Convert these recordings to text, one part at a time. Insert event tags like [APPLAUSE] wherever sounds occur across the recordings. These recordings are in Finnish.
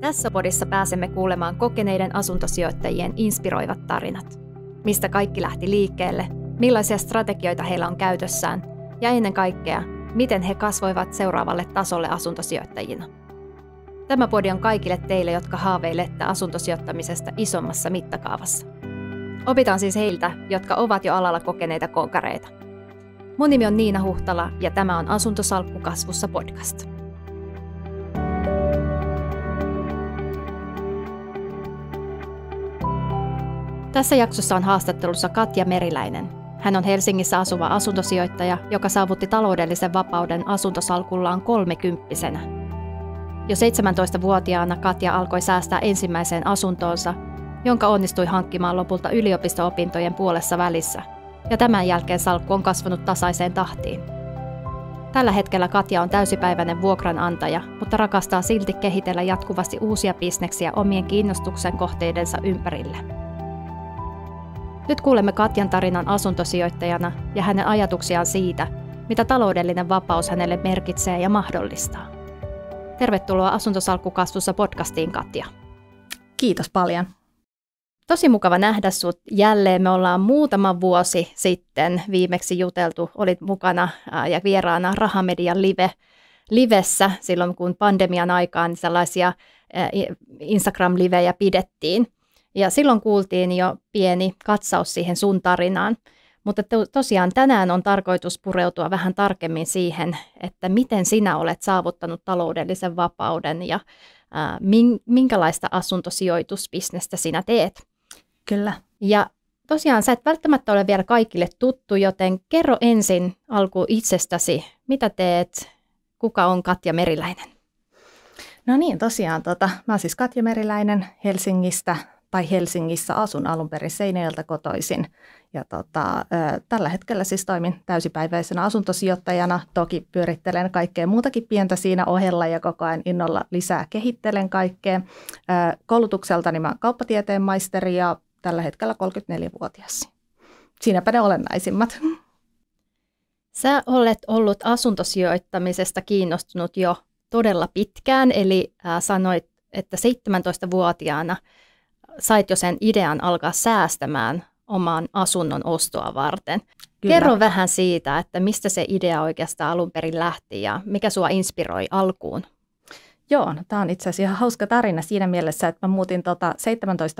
Tässä podissa pääsemme kuulemaan kokeneiden asuntosijoittajien inspiroivat tarinat. Mistä kaikki lähti liikkeelle, millaisia strategioita heillä on käytössään ja ennen kaikkea, miten he kasvoivat seuraavalle tasolle asuntosijoittajina. Tämä podi on kaikille teille, jotka haaveilette asuntosijoittamisesta isommassa mittakaavassa. Opitaan siis heiltä, jotka ovat jo alalla kokeneita konkareita. Mun nimi on Niina Huhtala ja tämä on Asuntosalkku kasvussa podcast. Tässä jaksossa on haastattelussa Katja Meriläinen. Hän on Helsingissä asuva asuntosijoittaja, joka saavutti taloudellisen vapauden asuntosalkullaan kolmekymppisenä. Jo 17-vuotiaana Katja alkoi säästää ensimmäiseen asuntoonsa, jonka onnistui hankkimaan lopulta yliopisto-opintojen puolessa välissä, ja tämän jälkeen salkku on kasvanut tasaiseen tahtiin. Tällä hetkellä Katja on täysipäiväinen vuokranantaja, mutta rakastaa silti kehitellä jatkuvasti uusia bisneksiä omien kiinnostuksen kohteidensa ympärille. Nyt kuulemme Katjan tarinan asuntosijoittajana ja hänen ajatuksiaan siitä, mitä taloudellinen vapaus hänelle merkitsee ja mahdollistaa. Tervetuloa Asuntosalkkukasvussa podcastiin, Katja. Kiitos paljon. Tosi mukava nähdä sinut jälleen. Me ollaan muutama vuosi sitten viimeksi juteltu, olit mukana ja vieraana Rahamedian live livessä silloin, kun pandemian aikaan sellaisia Instagram-livejä pidettiin. Ja silloin kuultiin jo pieni katsaus siihen sun tarinaan. Mutta to, tosiaan tänään on tarkoitus pureutua vähän tarkemmin siihen, että miten sinä olet saavuttanut taloudellisen vapauden ja ää, minkälaista asuntosijoitusbisnestä sinä teet. Kyllä. Ja tosiaan sä et välttämättä ole vielä kaikille tuttu, joten kerro ensin alku itsestäsi, mitä teet, kuka on Katja Meriläinen? No niin, tosiaan. Tota, mä oon siis Katja Meriläinen Helsingistä tai Helsingissä asun alun perin Seinäjältä kotoisin. Ja tota, tällä hetkellä siis toimin täysipäiväisenä asuntosijoittajana. Toki pyörittelen kaikkea muutakin pientä siinä ohella ja koko ajan innolla lisää kehittelen kaikkea. koulutukselta mä olen kauppatieteen maisteri ja tällä hetkellä 34-vuotias. Siinäpä ne olennaisimmat. Sä olet ollut asuntosijoittamisesta kiinnostunut jo todella pitkään, eli sanoit, että 17-vuotiaana – sait jo sen idean alkaa säästämään oman asunnon ostoa varten. Kyllä. Kerro vähän siitä, että mistä se idea oikeastaan alun perin lähti ja mikä sua inspiroi alkuun? Joo, no tämä on itse asiassa ihan hauska tarina siinä mielessä, että mä muutin tota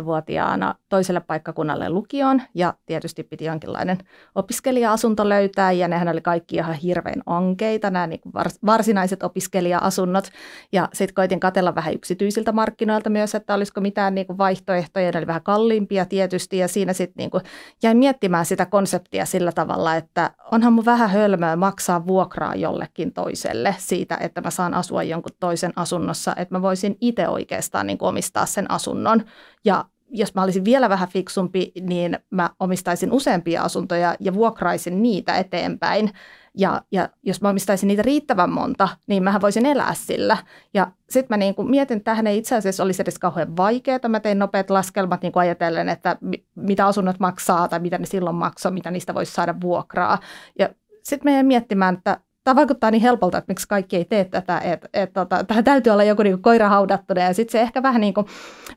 17-vuotiaana toiselle paikkakunnalle lukioon ja tietysti piti jonkinlainen opiskelija-asunto löytää ja nehän oli kaikki ihan hirveän onkeita, nämä niin varsinaiset opiskelija-asunnot ja sitten koitin katella vähän yksityisiltä markkinoilta myös, että olisiko mitään niin kuin vaihtoehtoja, ne oli vähän kalliimpia tietysti ja siinä sitten niin jäin miettimään sitä konseptia sillä tavalla, että onhan mun vähän hölmöä maksaa vuokraa jollekin toiselle siitä, että mä saan asua jonkun toisen asunnon asunnossa, että mä voisin itse oikeastaan niin kuin omistaa sen asunnon. Ja jos mä olisin vielä vähän fiksumpi, niin mä omistaisin useampia asuntoja ja vuokraisin niitä eteenpäin. Ja, ja jos mä omistaisin niitä riittävän monta, niin mä voisin elää sillä. Ja sitten mä niin kuin mietin, että tähän ei itse asiassa olisi edes kauhean vaikeaa. Mä tein nopeat laskelmat niin kuin ajatellen, että mitä asunnot maksaa tai mitä ne silloin maksaa, mitä niistä voisi saada vuokraa. Ja sitten meidän miettimään, että tämä vaikuttaa niin helpolta, että miksi kaikki ei tee tätä, että et, tota, tähän täytyy olla joku niinku koira haudattuna ja sitten se ehkä vähän niin kuin,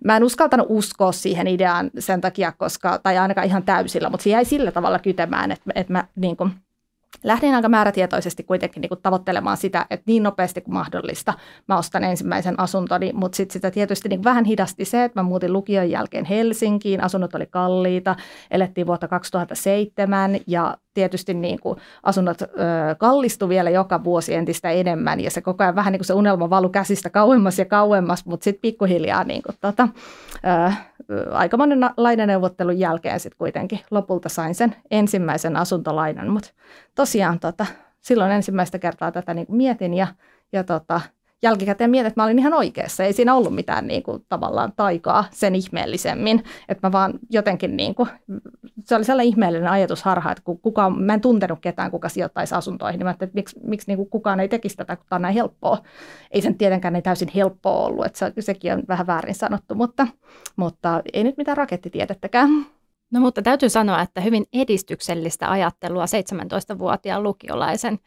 mä en uskaltanut uskoa siihen ideaan sen takia, koska, tai ainakaan ihan täysillä, mutta se jäi sillä tavalla kytemään, että, et mä niin kuin, lähdin aika määrätietoisesti kuitenkin niin kuin tavoittelemaan sitä, että niin nopeasti kuin mahdollista mä ostan ensimmäisen asuntoni, mutta sitten sitä tietysti niin vähän hidasti se, että mä muutin lukion jälkeen Helsinkiin, asunnot oli kalliita, elettiin vuotta 2007 ja tietysti niin kuin asunnot ö, kallistu vielä joka vuosi entistä enemmän ja se koko ajan vähän niin kuin se unelma valu käsistä kauemmas ja kauemmas, mutta sitten pikkuhiljaa niin kuin tota, ö, aika monen lainaneuvottelun jälkeen sitten kuitenkin lopulta sain sen ensimmäisen asuntolainan, mutta tosiaan tota, silloin ensimmäistä kertaa tätä niin kuin mietin ja, ja tota, jälkikäteen mietin, että mä olin ihan oikeassa. Ei siinä ollut mitään niin kuin, tavallaan taikaa sen ihmeellisemmin. Että mä vaan jotenkin, niin kuin, se oli sellainen ihmeellinen ajatusharha, että kukaan, mä en tuntenut ketään, kuka sijoittaisi asuntoihin. Niin mä että miksi, miksi niin kuin, kukaan ei tekisi tätä, kun tämä on näin helppoa. Ei sen tietenkään ei niin täysin helppoa ollut, että se, sekin on vähän väärin sanottu, mutta, mutta ei nyt mitään rakettitiedettäkään. No mutta täytyy sanoa, että hyvin edistyksellistä ajattelua 17-vuotiaan lukiolaisen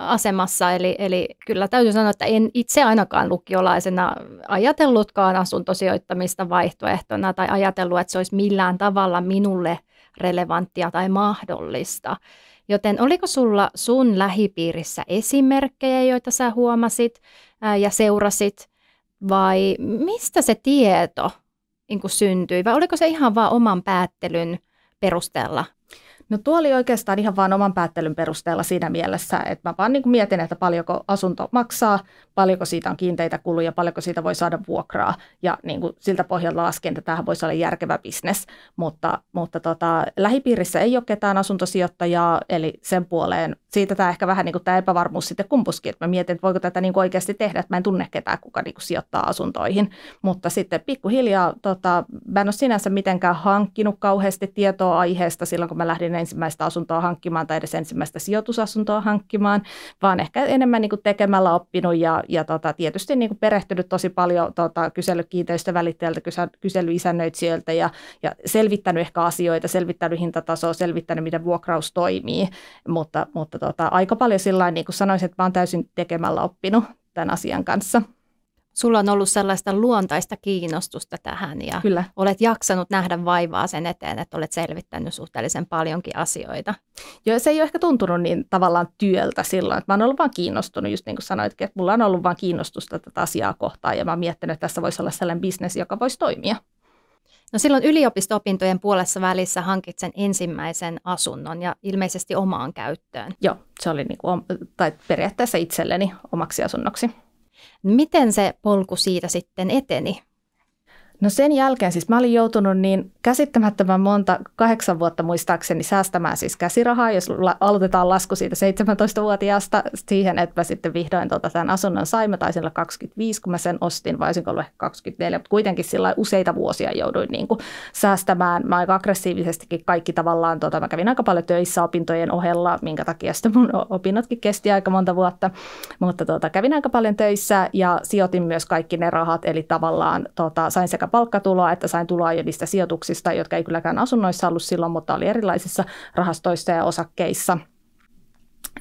asemassa. Eli, eli kyllä täytyy sanoa, että en itse ainakaan lukiolaisena ajatellutkaan asuntosijoittamista vaihtoehtona tai ajatellut, että se olisi millään tavalla minulle relevanttia tai mahdollista. Joten oliko sulla sun lähipiirissä esimerkkejä, joita sä huomasit ja seurasit, vai mistä se tieto niin kuin syntyi vai oliko se ihan vaan oman päättelyn perusteella No tuo oli oikeastaan ihan vaan oman päättelyn perusteella siinä mielessä, että mä vaan niin kuin mietin, että paljonko asunto maksaa, paljonko siitä on kiinteitä kuluja, paljonko siitä voi saada vuokraa ja niin kuin siltä pohjalta lasken, että tämähän voisi olla järkevä bisnes, mutta, mutta tota, lähipiirissä ei ole ketään asuntosijoittajaa, eli sen puoleen siitä tämä ehkä vähän niin kuin tämä epävarmuus sitten kumpuskin, että mä mietin, että voiko tätä niin kuin oikeasti tehdä, että mä en tunne ketään, kuka niin kuin sijoittaa asuntoihin, mutta sitten pikkuhiljaa, tota, mä en ole sinänsä mitenkään hankkinut kauheasti tietoa aiheesta silloin, kun mä lähdin ensimmäistä asuntoa hankkimaan tai edes ensimmäistä sijoitusasuntoa hankkimaan, vaan ehkä enemmän niin kuin tekemällä oppinut ja, ja tota, tietysti niin kuin perehtynyt tosi paljon tota, kysely kiinteistövälittäjältä, kyselyisännöitsijöiltä ja, ja selvittänyt ehkä asioita, selvittänyt hintatasoa, selvittänyt, miten vuokraus toimii, mutta, mutta tota, aika paljon sillä niin kuin sanoisin, että mä oon täysin tekemällä oppinut tämän asian kanssa sulla on ollut sellaista luontaista kiinnostusta tähän ja Kyllä. olet jaksanut nähdä vaivaa sen eteen, että olet selvittänyt suhteellisen paljonkin asioita. Joo, se ei ole ehkä tuntunut niin tavallaan työltä silloin, että mä oon ollut vaan kiinnostunut, just niin kuin sanoitkin, että mulla on ollut vaan kiinnostusta tätä asiaa kohtaan ja mä oon miettinyt, että tässä voisi olla sellainen bisnes, joka voisi toimia. No silloin yliopisto-opintojen puolessa välissä hankit sen ensimmäisen asunnon ja ilmeisesti omaan käyttöön. Joo, se oli niin kuin, tai periaatteessa itselleni omaksi asunnoksi. Miten se polku siitä sitten eteni? No sen jälkeen siis mä olin joutunut niin käsittämättömän monta, kahdeksan vuotta muistaakseni säästämään siis käsirahaa, jos aloitetaan lasku siitä 17-vuotiaasta siihen, että mä sitten vihdoin tota, tämän asunnon sain. Mä taisin olla 25, kun mä sen ostin, vai olisinko ollut 24, mutta kuitenkin sillä useita vuosia jouduin niin kuin säästämään. Mä aika aggressiivisestikin kaikki tavallaan, tota, mä kävin aika paljon töissä opintojen ohella, minkä takia sitten mun opinnotkin kesti aika monta vuotta, mutta tota, kävin aika paljon töissä ja sijoitin myös kaikki ne rahat, eli tavallaan tota, sain sekä palkkatuloa, että sain tuloa niistä sijoituksista, jotka ei kylläkään asunnoissa ollut silloin, mutta oli erilaisissa rahastoissa ja osakkeissa.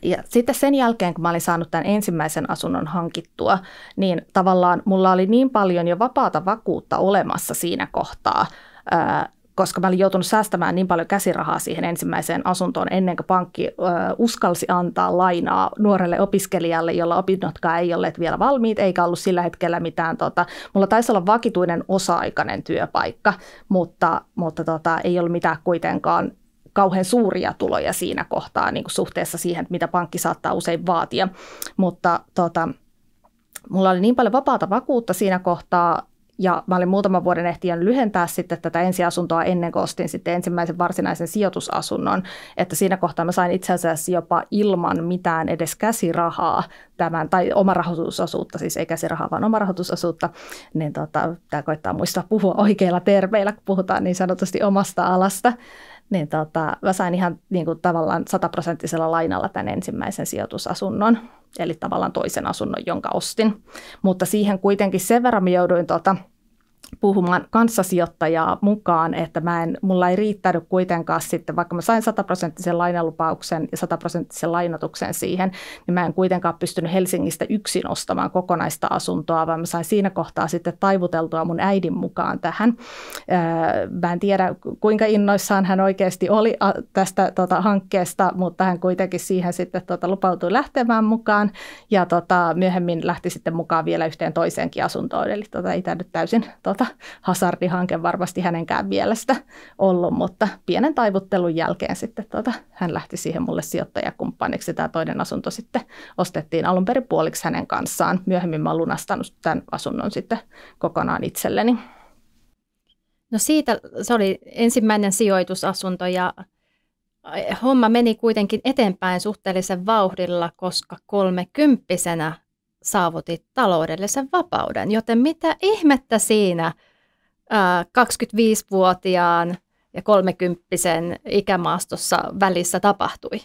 Ja sitten sen jälkeen, kun mä olin saanut tämän ensimmäisen asunnon hankittua, niin tavallaan mulla oli niin paljon jo vapaata vakuutta olemassa siinä kohtaa, koska mä olin joutunut säästämään niin paljon käsirahaa siihen ensimmäiseen asuntoon ennen kuin pankki ö, uskalsi antaa lainaa nuorelle opiskelijalle, jolla opinnotkaan ei ole vielä valmiit, eikä ollut sillä hetkellä mitään. Tota, mulla taisi olla vakituinen osa-aikainen työpaikka, mutta, mutta tota, ei ollut mitään kuitenkaan kauhean suuria tuloja siinä kohtaa niin kuin suhteessa siihen, mitä pankki saattaa usein vaatia. Mutta tota, mulla oli niin paljon vapaata vakuutta siinä kohtaa, ja mä olin muutaman vuoden ehtiön lyhentää sitten tätä ensiasuntoa ennen kuin ostin sitten ensimmäisen varsinaisen sijoitusasunnon. Että siinä kohtaa mä sain itse asiassa jopa ilman mitään edes käsirahaa tämän, tai omarahoitusosuutta, siis ei käsirahaa, vaan omarahoitusosuutta. Niin tota, tämä koittaa muistaa puhua oikeilla termeillä, kun puhutaan niin sanotusti omasta alasta niin tota, mä sain ihan niin kuin, tavallaan sataprosenttisella lainalla tämän ensimmäisen sijoitusasunnon eli tavallaan toisen asunnon, jonka ostin. Mutta siihen kuitenkin sen verran jouduin tuota, puhumaan kanssasijoittajaa mukaan, että mä en, mulla ei riittänyt kuitenkaan sitten, vaikka mä sain sataprosenttisen prosenttisen lainalupauksen ja sataprosenttisen prosenttisen siihen, niin mä en kuitenkaan pystynyt Helsingistä yksin ostamaan kokonaista asuntoa, vaan mä sain siinä kohtaa sitten taivuteltua mun äidin mukaan tähän. Öö, mä en tiedä, kuinka innoissaan hän oikeasti oli tästä tota, hankkeesta, mutta hän kuitenkin siihen sitten tota, lupautui lähtemään mukaan ja tota, myöhemmin lähti sitten mukaan vielä yhteen toiseenkin asuntoon, eli tota, ei tämä nyt täysin tota, tota, hasardihanke varmasti hänenkään mielestä ollut, mutta pienen taivuttelun jälkeen sitten tota, hän lähti siihen mulle sijoittajakumppaniksi. Tämä toinen asunto sitten ostettiin alun perin puoliksi hänen kanssaan. Myöhemmin mä lunastanut tämän asunnon sitten kokonaan itselleni. No siitä se oli ensimmäinen sijoitusasunto ja eh, homma meni kuitenkin eteenpäin suhteellisen vauhdilla, koska kolmekymppisenä saavutit taloudellisen vapauden. Joten mitä ihmettä siinä 25-vuotiaan ja 30 ikämaastossa välissä tapahtui?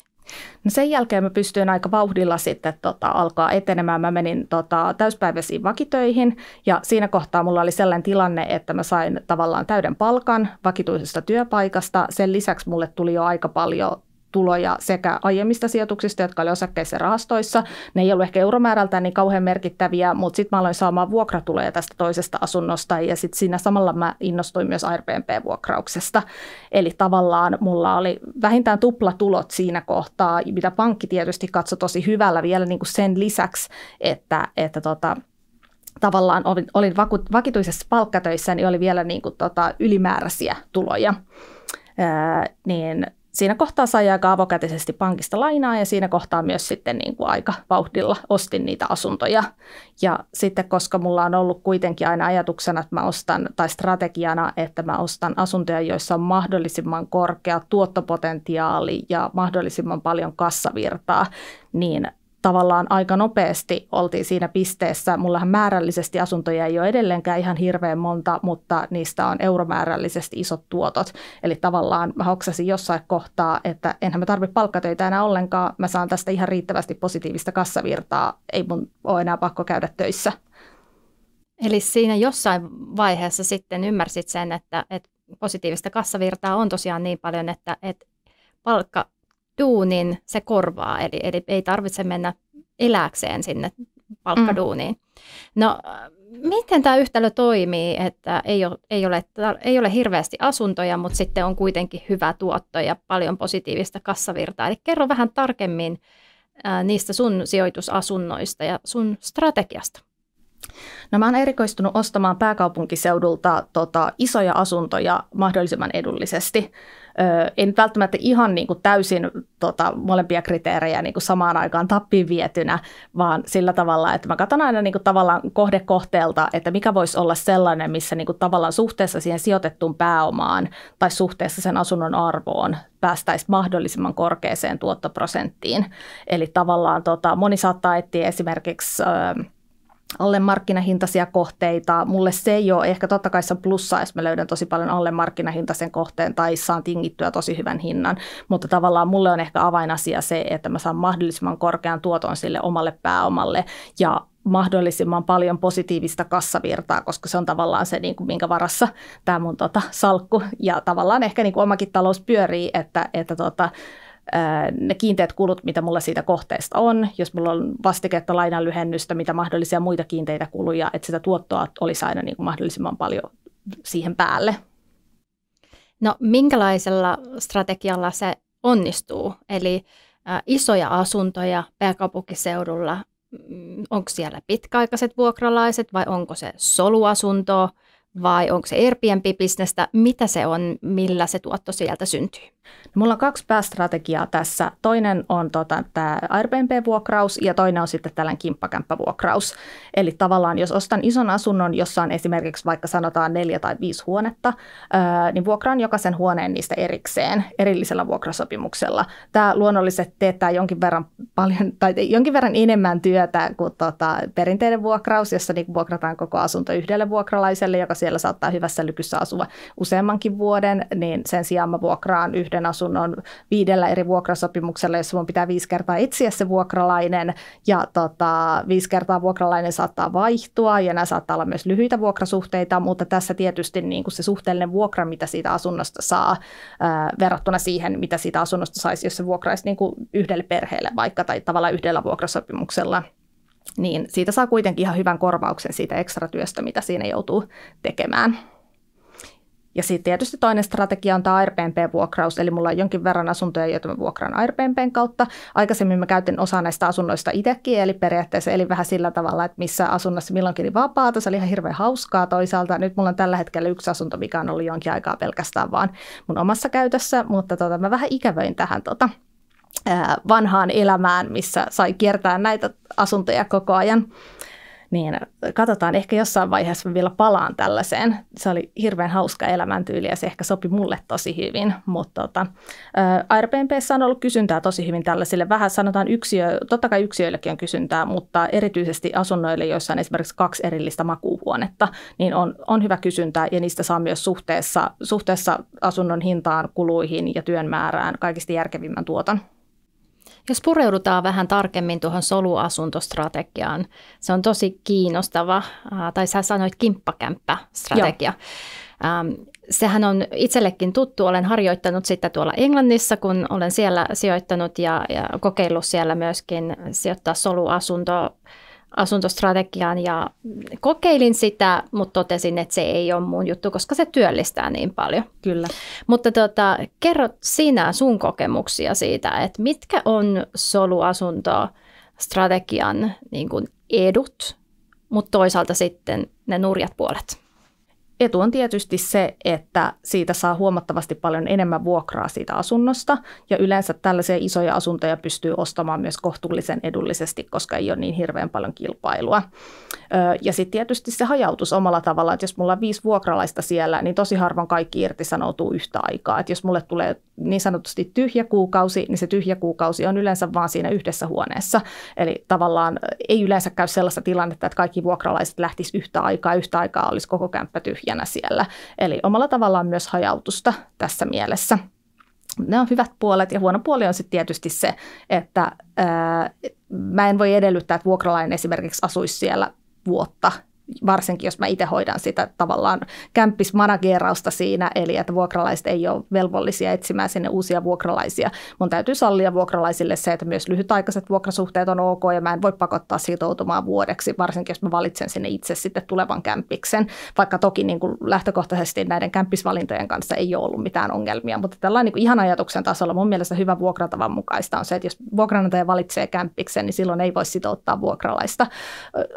No sen jälkeen mä pystyin aika vauhdilla sitten tota, alkaa etenemään. Mä menin tota, täyspäiväisiin vakitöihin ja siinä kohtaa mulla oli sellainen tilanne, että mä sain tavallaan täyden palkan vakituisesta työpaikasta. Sen lisäksi mulle tuli jo aika paljon tuloja sekä aiemmista sijoituksista, jotka oli osakkeissa rahastoissa. Ne ei ollut ehkä euromäärältään niin kauhean merkittäviä, mutta sitten mä aloin saamaan vuokratuloja tästä toisesta asunnosta ja sitten siinä samalla mä innostuin myös Airbnb-vuokrauksesta. Eli tavallaan mulla oli vähintään tuplatulot siinä kohtaa, mitä pankki tietysti katsoi tosi hyvällä vielä niin kuin sen lisäksi, että, että tota, tavallaan olin, olin vaku, vakituisessa palkkatöissä, niin oli vielä niin kuin tota, ylimääräisiä tuloja. Ää, niin siinä kohtaa sai aika avokätisesti pankista lainaa ja siinä kohtaa myös sitten niin kuin aika vauhdilla ostin niitä asuntoja. Ja sitten koska mulla on ollut kuitenkin aina ajatuksena, että mä ostan, tai strategiana, että mä ostan asuntoja, joissa on mahdollisimman korkea tuottopotentiaali ja mahdollisimman paljon kassavirtaa, niin tavallaan aika nopeasti oltiin siinä pisteessä. Mullahan määrällisesti asuntoja ei ole edelleenkään ihan hirveän monta, mutta niistä on euromäärällisesti isot tuotot. Eli tavallaan mä hoksasin jossain kohtaa, että enhän mä tarvitse palkkatöitä enää ollenkaan. Mä saan tästä ihan riittävästi positiivista kassavirtaa. Ei mun ole enää pakko käydä töissä. Eli siinä jossain vaiheessa sitten ymmärsit sen, että, että positiivista kassavirtaa on tosiaan niin paljon, että, että palkka duunin se korvaa, eli, eli ei tarvitse mennä eläkseen sinne palkkaduuniin. Mm. No miten tämä yhtälö toimii, että ei ole, ei ole, ei ole hirveästi asuntoja, mutta sitten on kuitenkin hyvä tuotto ja paljon positiivista kassavirtaa. Eli kerro vähän tarkemmin ää, niistä sun sijoitusasunnoista ja sun strategiasta. No mä oon erikoistunut ostamaan pääkaupunkiseudulta tota, isoja asuntoja mahdollisimman edullisesti. En ei nyt välttämättä ihan niin kuin täysin tota, molempia kriteerejä niin kuin samaan aikaan tappiin vietynä, vaan sillä tavalla, että mä katson aina niin kuin tavallaan kohdekohteelta, että mikä voisi olla sellainen, missä niin kuin tavallaan suhteessa siihen sijoitettuun pääomaan tai suhteessa sen asunnon arvoon päästäisiin mahdollisimman korkeaseen tuottoprosenttiin. Eli tavallaan tota, moni saattaa etsiä esimerkiksi... Ö, alle markkinahintaisia kohteita. Mulle se ei ole, ehkä totta kai se on plussaa, jos mä löydän tosi paljon alle markkinahintaisen kohteen tai saan tingittyä tosi hyvän hinnan, mutta tavallaan mulle on ehkä avainasia se, että mä saan mahdollisimman korkean tuoton sille omalle pääomalle ja mahdollisimman paljon positiivista kassavirtaa, koska se on tavallaan se, niin kuin, minkä varassa tämä mun tota, salkku ja tavallaan ehkä niin kuin omakin talous pyörii, että, että tota, ne kiinteät kulut, mitä mulla siitä kohteesta on, jos mulla on vastiketta lainanlyhennystä, mitä mahdollisia muita kiinteitä kuluja, että sitä tuottoa olisi aina niin kuin mahdollisimman paljon siihen päälle. No minkälaisella strategialla se onnistuu? Eli ä, isoja asuntoja pääkaupunkiseudulla, mm, onko siellä pitkäaikaiset vuokralaiset vai onko se soluasunto, vai onko se Airbnb-bisnestä? Mitä se on, millä se tuotto sieltä syntyy? No, mulla on kaksi päästrategiaa tässä. Toinen on tota, tämä Airbnb-vuokraus ja toinen on sitten tällainen kimppakämppävuokraus. Eli tavallaan jos ostan ison asunnon, jossa on esimerkiksi vaikka sanotaan neljä tai viisi huonetta, ää, öö, niin vuokraan jokaisen huoneen niistä erikseen, erillisellä vuokrasopimuksella. Tämä luonnollisesti teettää jonkin verran, paljon, tai jonkin verran enemmän työtä kuin tota, perinteinen vuokraus, jossa niin vuokrataan koko asunto yhdelle vuokralaiselle, joka siellä saattaa hyvässä lykyssä asua useammankin vuoden, niin sen sijaan mä vuokraan yhden yhden asunnon viidellä eri vuokrasopimuksella, jossa mun pitää viisi kertaa etsiä se vuokralainen ja tota, viisi kertaa vuokralainen saattaa vaihtua ja nämä saattaa olla myös lyhyitä vuokrasuhteita, mutta tässä tietysti niin kuin se suhteellinen vuokra, mitä siitä asunnosta saa ää, verrattuna siihen, mitä siitä asunnosta saisi, jos se vuokraisi niin kuin yhdelle perheelle vaikka tai tavallaan yhdellä vuokrasopimuksella niin siitä saa kuitenkin ihan hyvän korvauksen siitä työstä, mitä siinä joutuu tekemään. Ja sitten tietysti toinen strategia on tämä Airbnb-vuokraus, eli mulla on jonkin verran asuntoja, joita mä vuokraan Airbnbn kautta. Aikaisemmin mä käytin osa näistä asunnoista itsekin, eli periaatteessa eli vähän sillä tavalla, että missä asunnossa milloinkin oli vapaata. Se oli ihan hirveän hauskaa toisaalta. Nyt mulla on tällä hetkellä yksi asunto, mikä on ollut jonkin aikaa pelkästään vaan mun omassa käytössä, mutta tota, mä vähän ikävöin tähän tota, vanhaan elämään, missä sai kiertää näitä asuntoja koko ajan. Niin katsotaan, ehkä jossain vaiheessa vielä palaan tällaiseen. Se oli hirveän hauska elämäntyyli ja se ehkä sopi mulle tosi hyvin, mutta tota, Airbnbssä on ollut kysyntää tosi hyvin tällaisille. Vähän sanotaan yksiö, totta kai yksiöillekin on kysyntää, mutta erityisesti asunnoille, joissa on esimerkiksi kaksi erillistä makuuhuonetta, niin on, on hyvä kysyntää ja niistä saa myös suhteessa, suhteessa asunnon hintaan, kuluihin ja työn määrään kaikista järkevimmän tuoton. Jos pureudutaan vähän tarkemmin tuohon soluasuntostrategiaan, se on tosi kiinnostava, tai sä sanoit kimppakämppästrategia. Joo. sehän on itsellekin tuttu, olen harjoittanut sitä tuolla Englannissa, kun olen siellä sijoittanut ja, ja kokeillut siellä myöskin sijoittaa soluasuntoa asuntostrategian ja kokeilin sitä, mutta totesin, että se ei ole mun juttu, koska se työllistää niin paljon. Kyllä. Mutta tota, kerro sinä sun kokemuksia siitä, että mitkä on soluasuntostrategian niin kuin edut, mutta toisaalta sitten ne nurjat puolet. Etu on tietysti se, että siitä saa huomattavasti paljon enemmän vuokraa siitä asunnosta ja yleensä tällaisia isoja asuntoja pystyy ostamaan myös kohtuullisen edullisesti, koska ei ole niin hirveän paljon kilpailua. Ja sitten tietysti se hajautus omalla tavallaan, että jos mulla on viisi vuokralaista siellä, niin tosi harvoin kaikki sanoutuu yhtä aikaa. Että jos mulle tulee niin sanotusti tyhjä kuukausi, niin se tyhjä kuukausi on yleensä vaan siinä yhdessä huoneessa. Eli tavallaan ei yleensä käy sellaista tilannetta, että kaikki vuokralaiset lähtisivät yhtä aikaa, yhtä aikaa olisi koko kämppä tyhjä tyhjänä siellä. Eli omalla tavallaan myös hajautusta tässä mielessä. Ne on hyvät puolet ja huono puoli on sitten tietysti se, että ää, mä en voi edellyttää, että vuokralainen esimerkiksi asuisi siellä vuotta varsinkin jos mä itse hoidan sitä tavallaan kämppismanageerausta siinä, eli että vuokralaiset ei ole velvollisia etsimään sinne uusia vuokralaisia. Mun täytyy sallia vuokralaisille se, että myös lyhytaikaiset vuokrasuhteet on ok, ja mä en voi pakottaa sitoutumaan vuodeksi, varsinkin jos mä valitsen sinne itse sitten tulevan kämppiksen, vaikka toki niin kuin lähtökohtaisesti näiden kämppisvalintojen kanssa ei ole ollut mitään ongelmia, mutta tällainen niin ihan ajatuksen tasolla mun mielestä hyvä vuokratavan mukaista on se, että jos vuokranantaja valitsee kämppiksen, niin silloin ei voi sitouttaa vuokralaista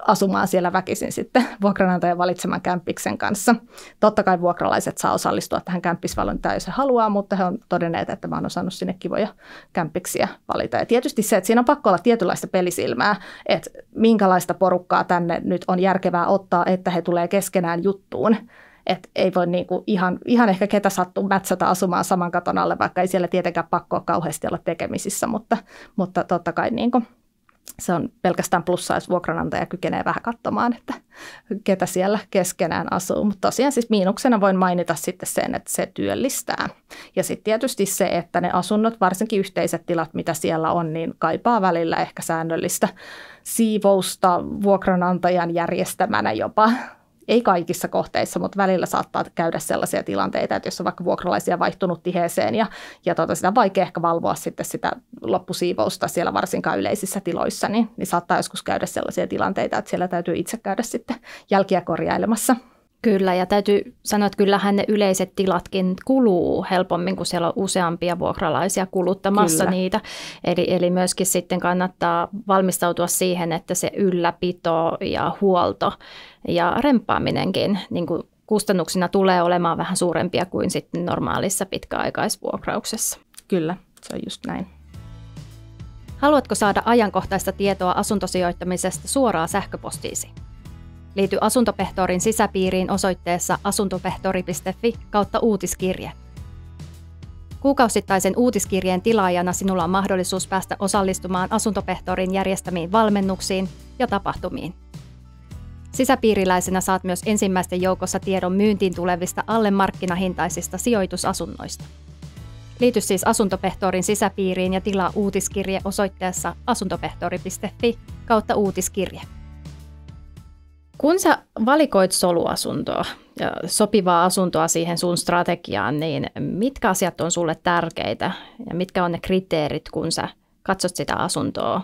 asumaan siellä väkisin sitten sitten vuokranantajan valitseman kämppiksen kanssa. Totta kai vuokralaiset saa osallistua tähän kämppisvalintaan, jos he haluaa, mutta he on todenneet, että mä oon osannut sinne kivoja kämppiksiä valita. Ja tietysti se, että siinä on pakko olla tietynlaista pelisilmää, että minkälaista porukkaa tänne nyt on järkevää ottaa, että he tulee keskenään juttuun. Et ei voi niinku ihan, ihan ehkä ketä sattuu mätsätä asumaan saman katon alle, vaikka ei siellä tietenkään pakko kauheasti olla tekemisissä, mutta, mutta totta kai niinku – se on pelkästään plussa, jos vuokranantaja kykenee vähän katsomaan, että ketä siellä keskenään asuu. Mutta tosiaan siis miinuksena voin mainita sitten sen, että se työllistää. Ja sitten tietysti se, että ne asunnot, varsinkin yhteiset tilat, mitä siellä on, niin kaipaa välillä ehkä säännöllistä siivousta vuokranantajan järjestämänä jopa ei kaikissa kohteissa, mutta välillä saattaa käydä sellaisia tilanteita, että jos on vaikka vuokralaisia vaihtunut tiheeseen ja, ja tuota, sitä on vaikea ehkä valvoa sitten sitä loppusiivousta siellä varsinkaan yleisissä tiloissa, niin, niin saattaa joskus käydä sellaisia tilanteita, että siellä täytyy itse käydä sitten jälkiä korjailemassa. Kyllä, ja täytyy sanoa, että kyllähän ne yleiset tilatkin kuluu helpommin, kun siellä on useampia vuokralaisia kuluttamassa Kyllä. niitä. Eli, eli myöskin sitten kannattaa valmistautua siihen, että se ylläpito ja huolto ja remppaaminenkin niin kuin kustannuksina tulee olemaan vähän suurempia kuin sitten normaalissa pitkäaikaisvuokrauksessa. Kyllä, se on just näin. Haluatko saada ajankohtaista tietoa asuntosijoittamisesta suoraan sähköpostiisi? Liity Asuntopehtorin sisäpiiriin osoitteessa asuntopehtori.fi kautta uutiskirje. Kuukausittaisen uutiskirjeen tilaajana sinulla on mahdollisuus päästä osallistumaan Asuntopehtorin järjestämiin valmennuksiin ja tapahtumiin. Sisäpiiriläisenä saat myös ensimmäisten joukossa tiedon myyntiin tulevista alle markkinahintaisista sijoitusasunnoista. Liity siis Asuntopehtorin sisäpiiriin ja tilaa uutiskirje osoitteessa asuntopehtori.fi kautta uutiskirje. Kun sä valikoit soluasuntoa ja sopivaa asuntoa siihen sun strategiaan, niin mitkä asiat on sulle tärkeitä ja mitkä on ne kriteerit, kun sä katsot sitä asuntoa?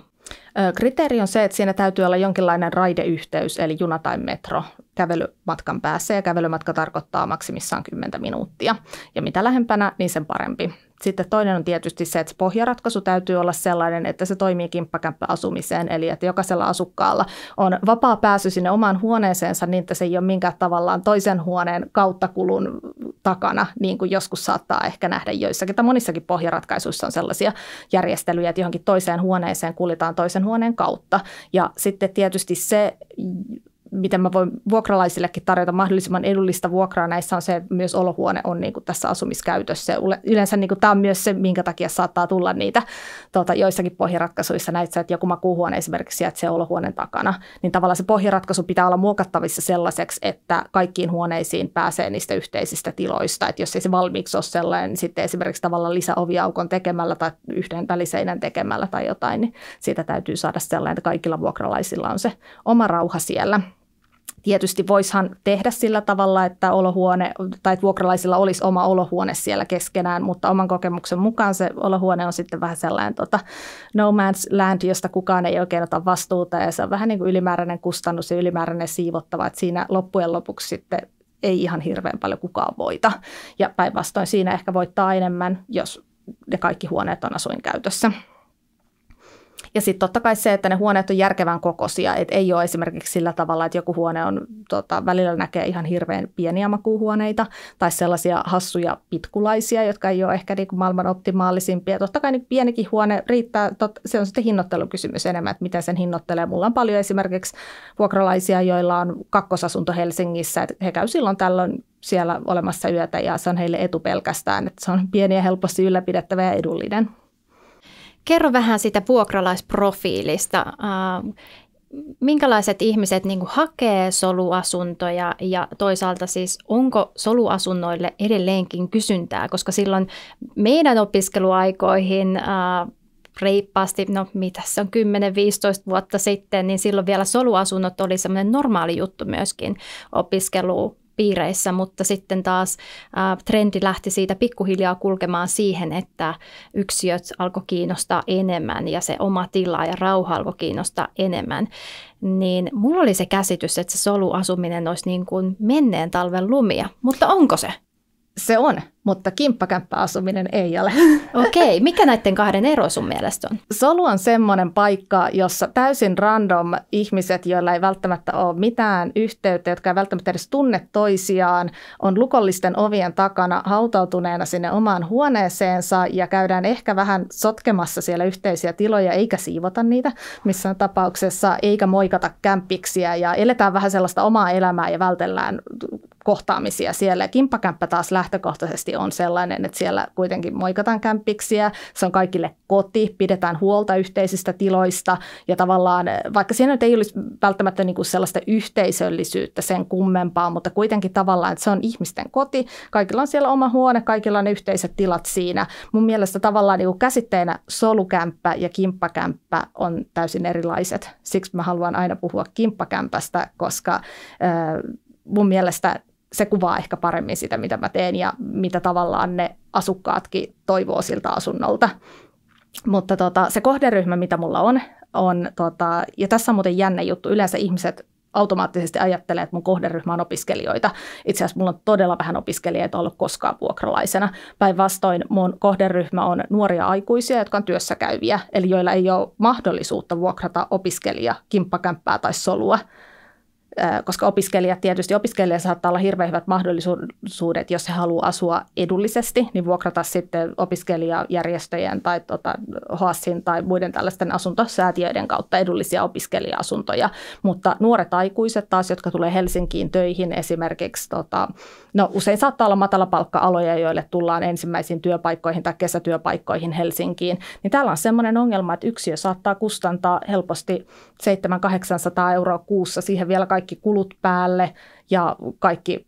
Kriteeri on se, että siinä täytyy olla jonkinlainen raideyhteys, eli juna tai metro kävelymatkan päässä, ja kävelymatka tarkoittaa maksimissaan 10 minuuttia. Ja mitä lähempänä, niin sen parempi. Sitten toinen on tietysti se, että se pohjaratkaisu täytyy olla sellainen, että se toimii kimppakämppäasumiseen, eli että jokaisella asukkaalla on vapaa pääsy sinne omaan huoneeseensa niin, että se ei ole minkään tavallaan toisen huoneen kauttakulun takana, niin kuin joskus saattaa ehkä nähdä joissakin, tai monissakin pohjaratkaisuissa on sellaisia järjestelyjä, että johonkin toiseen huoneeseen kuljetaan toisen huoneen kautta. Ja sitten tietysti se miten mä voin vuokralaisillekin tarjota mahdollisimman edullista vuokraa näissä on se, että myös olohuone on niin kuin tässä asumiskäytössä. Yleensä niin kuin, tämä on myös se, minkä takia saattaa tulla niitä tuota, joissakin pohjaratkaisuissa näissä, että joku makuuhuone esimerkiksi sijaitsee olohuoneen takana, niin tavallaan se pohjaratkaisu pitää olla muokattavissa sellaiseksi, että kaikkiin huoneisiin pääsee niistä yhteisistä tiloista. Että jos ei se valmiiksi ole sellainen, niin sitten esimerkiksi tavallaan lisäoviaukon tekemällä tai yhden väliseinän tekemällä tai jotain, niin siitä täytyy saada sellainen, että kaikilla vuokralaisilla on se oma rauha siellä. Tietysti voishan tehdä sillä tavalla, että olohuone tai että vuokralaisilla olisi oma olohuone siellä keskenään, mutta oman kokemuksen mukaan se olohuone on sitten vähän sellainen tota, no man's land, josta kukaan ei oikein ota vastuuta ja se on vähän niin kuin ylimääräinen kustannus ja ylimääräinen siivottava, että siinä loppujen lopuksi sitten ei ihan hirveän paljon kukaan voita. Ja päinvastoin siinä ehkä voittaa enemmän, jos ne kaikki huoneet on asuinkäytössä. Ja sitten totta kai se, että ne huoneet on järkevän kokoisia, että ei ole esimerkiksi sillä tavalla, että joku huone on, tota, välillä näkee ihan hirveän pieniä makuuhuoneita tai sellaisia hassuja pitkulaisia, jotka ei ole ehkä niin kuin maailman optimaalisimpia. Totta kai niin pienikin huone riittää, tot, se on sitten hinnoittelukysymys enemmän, että miten sen hinnoittelee. Mulla on paljon esimerkiksi vuokralaisia, joilla on kakkosasunto Helsingissä, että he käy silloin tällöin siellä olemassa yötä ja se on heille etu pelkästään, että se on pieni ja helposti ylläpidettävä ja edullinen. Kerro vähän sitä vuokralaisprofiilista. Äh, minkälaiset ihmiset niin hakee soluasuntoja ja toisaalta siis onko soluasunnoille edelleenkin kysyntää, koska silloin meidän opiskeluaikoihin äh, reippaasti, no mitä se on 10-15 vuotta sitten, niin silloin vielä soluasunnot oli semmoinen normaali juttu myöskin opiskelu piireissä, mutta sitten taas äh, trendi lähti siitä pikkuhiljaa kulkemaan siihen, että yksiöt alkoi kiinnostaa enemmän ja se oma tila ja rauha alkoi kiinnostaa enemmän. Niin mulla oli se käsitys, että se soluasuminen olisi niin kuin menneen talven lumia, mutta onko se? Se on mutta kimppakämppäasuminen ei ole. [LAUGHS] Okei, mikä näiden kahden ero sun mielestä on? Solu on semmoinen paikka, jossa täysin random ihmiset, joilla ei välttämättä ole mitään yhteyttä, jotka ei välttämättä edes tunne toisiaan, on lukollisten ovien takana hautautuneena sinne omaan huoneeseensa ja käydään ehkä vähän sotkemassa siellä yhteisiä tiloja, eikä siivota niitä missään tapauksessa, eikä moikata kämpiksiä ja eletään vähän sellaista omaa elämää ja vältellään kohtaamisia siellä. Ja kimppakämppä taas lähtökohtaisesti on sellainen, että siellä kuitenkin moikataan kämpiksiä, se on kaikille koti, pidetään huolta yhteisistä tiloista ja tavallaan, eh, vaikka siinä nyt ei olisi välttämättä niin kuin sellaista yhteisöllisyyttä sen kummempaa, mutta kuitenkin tavallaan, että se on ihmisten koti, kaikilla on siellä oma huone, kaikilla on ne yhteiset tilat siinä. Mun mielestä tavallaan niin kuin käsitteenä solukämppä ja kimppakämppä on täysin erilaiset. Siksi mä haluan aina puhua kimppakämpästä, koska äh, mun mielestä se kuvaa ehkä paremmin sitä, mitä mä teen ja mitä tavallaan ne asukkaatkin toivoo siltä asunnolta. Mutta tota, se kohderyhmä, mitä mulla on, on, tota, ja tässä on muuten jännä juttu, yleensä ihmiset automaattisesti ajattelee, että mun kohderyhmä on opiskelijoita. Itse asiassa mulla on todella vähän opiskelijoita ollut koskaan vuokralaisena. Päinvastoin mun kohderyhmä on nuoria aikuisia, jotka on työssä käyviä, eli joilla ei ole mahdollisuutta vuokrata opiskelija, kimppakämppää tai solua Äh, koska opiskelijat tietysti, opiskelijat saattaa olla hirveän hyvät mahdollisuudet, jos he haluaa asua edullisesti, niin vuokrata sitten opiskelijajärjestöjen tai tota, HASin tai muiden tällaisten asuntosäätiöiden kautta edullisia opiskelija-asuntoja. Mutta nuoret aikuiset taas, jotka tulee Helsinkiin töihin esimerkiksi, tota, no usein saattaa olla matalapalkka-aloja, joille tullaan ensimmäisiin työpaikkoihin tai kesätyöpaikkoihin Helsinkiin, niin täällä on sellainen ongelma, että yksiö saattaa kustantaa helposti 700-800 euroa kuussa, siihen vielä kaikki kaikki kulut päälle ja kaikki,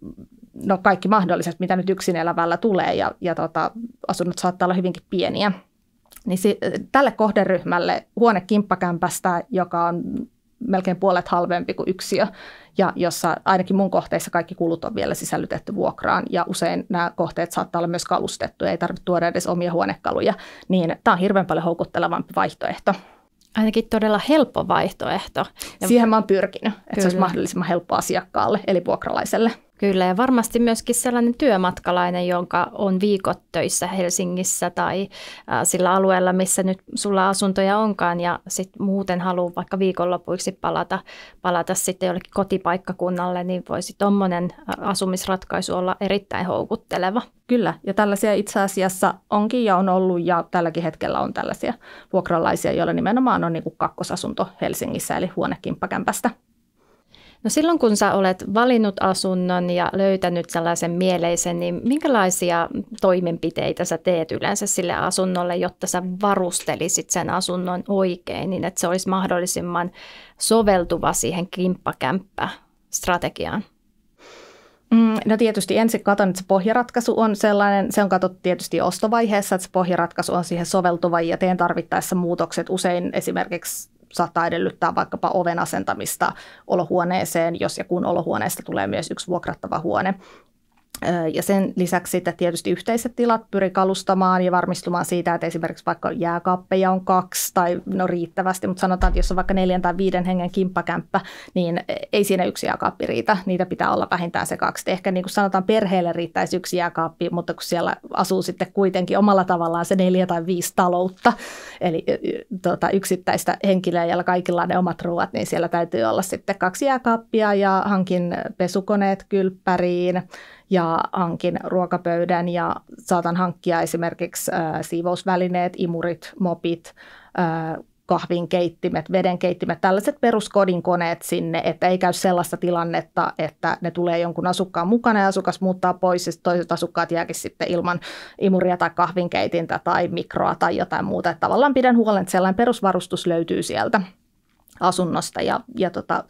no kaikki mahdolliset, mitä nyt yksin elävällä tulee ja, ja tota, asunnot saattaa olla hyvinkin pieniä. Niin si- tälle kohderyhmälle huone kimppakämpästä, joka on melkein puolet halvempi kuin yksiö, ja jossa ainakin mun kohteissa kaikki kulut on vielä sisällytetty vuokraan, ja usein nämä kohteet saattaa olla myös kalustettu ei tarvitse tuoda edes omia huonekaluja, niin tämä on hirveän paljon houkuttelevampi vaihtoehto ainakin todella helppo vaihtoehto. Ja Siihen mä oon pyrkinyt, että Kyllä. se olisi mahdollisimman helppo asiakkaalle, eli vuokralaiselle. Kyllä, ja varmasti myöskin sellainen työmatkalainen, jonka on viikot töissä Helsingissä tai sillä alueella, missä nyt sulla asuntoja onkaan, ja sitten muuten haluaa vaikka viikonlopuiksi palata, palata sitten jollekin kotipaikkakunnalle, niin voisi tuommoinen asumisratkaisu olla erittäin houkutteleva. Kyllä, ja tällaisia itse asiassa onkin ja on ollut, ja tälläkin hetkellä on tällaisia vuokralaisia, joilla nimenomaan on niin kuin kakkosasunto Helsingissä, eli huonekimppakämpästä No silloin kun sä olet valinnut asunnon ja löytänyt sellaisen mieleisen, niin minkälaisia toimenpiteitä sä teet yleensä sille asunnolle, jotta sä varustelisit sen asunnon oikein, niin että se olisi mahdollisimman soveltuva siihen kimppakämppä-strategiaan? Mm, no tietysti ensin katon, että se pohjaratkaisu on sellainen, se on katsottu tietysti ostovaiheessa, että se pohjaratkaisu on siihen soveltuva ja teen tarvittaessa muutokset. Usein esimerkiksi saattaa edellyttää vaikkapa oven asentamista olohuoneeseen, jos ja kun olohuoneesta tulee myös yksi vuokrattava huone. Ja sen lisäksi sitä tietysti yhteiset tilat pyri kalustamaan ja varmistumaan siitä, että esimerkiksi vaikka jääkaappeja on kaksi tai no riittävästi, mutta sanotaan, että jos on vaikka neljän tai viiden hengen kimppakämppä, niin ei siinä yksi jääkaappi riitä. Niitä pitää olla vähintään se kaksi. Ehkä niin kuin sanotaan, perheelle riittäisi yksi jääkaappi, mutta kun siellä asuu sitten kuitenkin omalla tavallaan se neljä tai viisi taloutta, eli tuota, yksittäistä henkilöä, jolla kaikilla on ne omat ruoat, niin siellä täytyy olla sitten kaksi jääkaappia ja hankin pesukoneet kylppäriin, ja hankin ruokapöydän ja saatan hankkia esimerkiksi äh, siivousvälineet, imurit, mopit, äh, kahvinkeittimet, vedenkeittimet, tällaiset koneet sinne, että ei käy sellaista tilannetta, että ne tulee jonkun asukkaan mukana ja asukas muuttaa pois ja toiset asukkaat jääkin sitten ilman imuria tai kahvinkeitintä tai mikroa tai jotain muuta. Että tavallaan pidän huolen, että sellainen perusvarustus löytyy sieltä asunnosta ja, ja tota,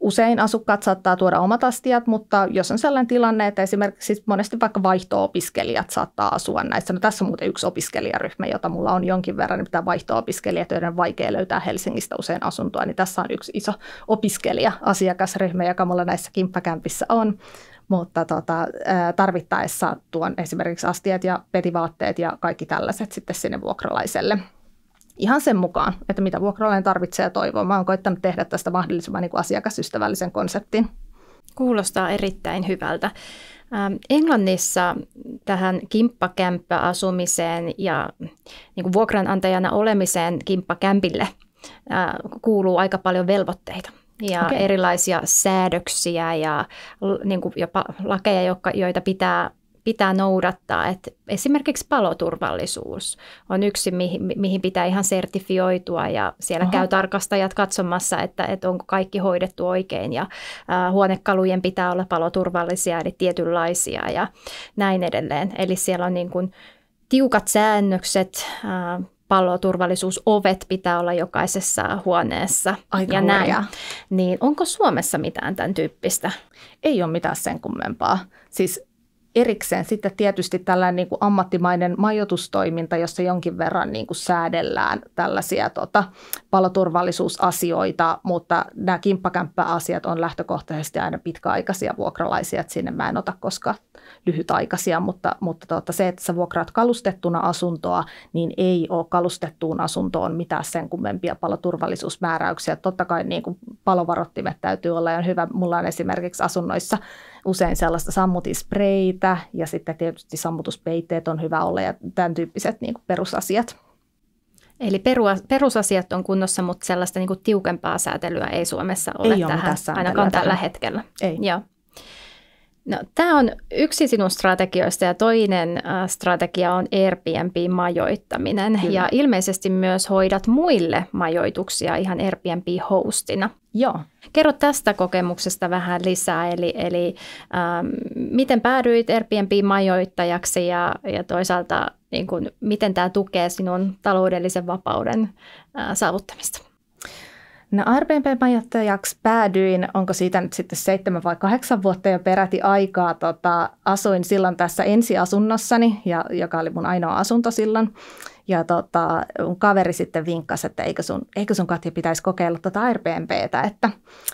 Usein asukkaat saattaa tuoda omat astiat, mutta jos on sellainen tilanne, että esimerkiksi monesti vaikka vaihto-opiskelijat saattaa asua näissä. No tässä on muuten yksi opiskelijaryhmä, jota mulla on jonkin verran, niin vaihto-opiskelijat, joiden on vaikea löytää Helsingistä usein asuntoa, niin tässä on yksi iso opiskelija-asiakasryhmä, joka mulla näissä kimppakämpissä on. Mutta tota, tarvittaessa tuon esimerkiksi astiat ja petivaatteet ja kaikki tällaiset sitten sinne vuokralaiselle – ihan sen mukaan, että mitä vuokralainen tarvitsee ja toivoo. Mä oon koittanut tehdä tästä mahdollisimman niin kuin asiakasystävällisen konseptin. Kuulostaa erittäin hyvältä. Ähm, Englannissa tähän kimppakämppäasumiseen ja niin kuin vuokranantajana olemiseen kimppakämpille äh, kuuluu aika paljon velvoitteita ja okay. erilaisia säädöksiä ja niin kuin jopa lakeja, joita pitää pitää noudattaa. Et esimerkiksi paloturvallisuus on yksi, mihin, mihin pitää ihan sertifioitua ja siellä Aha. käy tarkastajat katsomassa, että, että onko kaikki hoidettu oikein ja ä, huonekalujen pitää olla paloturvallisia eli tietynlaisia ja näin edelleen. Eli siellä on niin kuin tiukat säännökset, ä, palloturvallisuusovet pitää olla jokaisessa huoneessa Aika ja näin. Niin onko Suomessa mitään tämän tyyppistä? Ei ole mitään sen kummempaa. Siis erikseen sitten tietysti tällainen niin kuin ammattimainen majoitustoiminta, jossa jonkin verran niin kuin säädellään tällaisia tota, paloturvallisuusasioita, mutta nämä kimppakämppäasiat on lähtökohtaisesti aina pitkäaikaisia vuokralaisia, että sinne mä en ota koskaan lyhytaikaisia, mutta, mutta tota, se, että sä vuokraat kalustettuna asuntoa, niin ei ole kalustettuun asuntoon mitään sen kummempia paloturvallisuusmääräyksiä. Totta kai niin kuin palovarottimet täytyy olla ja on hyvä, mulla on esimerkiksi asunnoissa usein sellaista sammutispreitä ja sitten tietysti sammutuspeitteet on hyvä olla ja tämän tyyppiset niin kuin perusasiat. Eli perusasiat on kunnossa, mutta sellaista niin kuin tiukempaa säätelyä ei Suomessa ole ei tähän, tässä ainakaan tällä hetkellä. Ei. Joo. No, tämä on yksi sinun strategioista ja toinen äh, strategia on Airbnb-majoittaminen Kyllä. ja ilmeisesti myös hoidat muille majoituksia ihan Airbnb-hostina. Joo. Kerro tästä kokemuksesta vähän lisää, eli, eli ähm, miten päädyit Airbnb-majoittajaksi ja, ja toisaalta niin kun, miten tämä tukee sinun taloudellisen vapauden äh, saavuttamista? No RBMP-majoittajaksi päädyin, onko siitä nyt sitten seitsemän vai kahdeksan vuotta jo peräti aikaa. Tota, asuin silloin tässä ensiasunnossani, ja, joka oli mun ainoa asunto silloin. Ja tota, mun kaveri sitten vinkkasi, että eikö sun, eikö sun Katja pitäisi kokeilla tota Airbnbtä, että,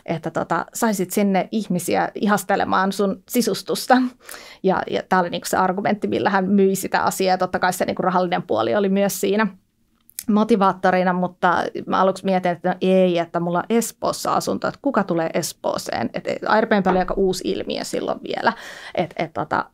että tota, saisit sinne ihmisiä ihastelemaan sun sisustusta. Ja, ja tämä oli niinku se argumentti, millä hän myi sitä asiaa. Totta kai se niinku rahallinen puoli oli myös siinä – motivaattorina, mutta mä aluksi mietin, että no ei, että mulla on Espoossa asunto, että kuka tulee Espooseen. Että Airbnb oli aika uusi ilmiö silloin vielä, että et, tota,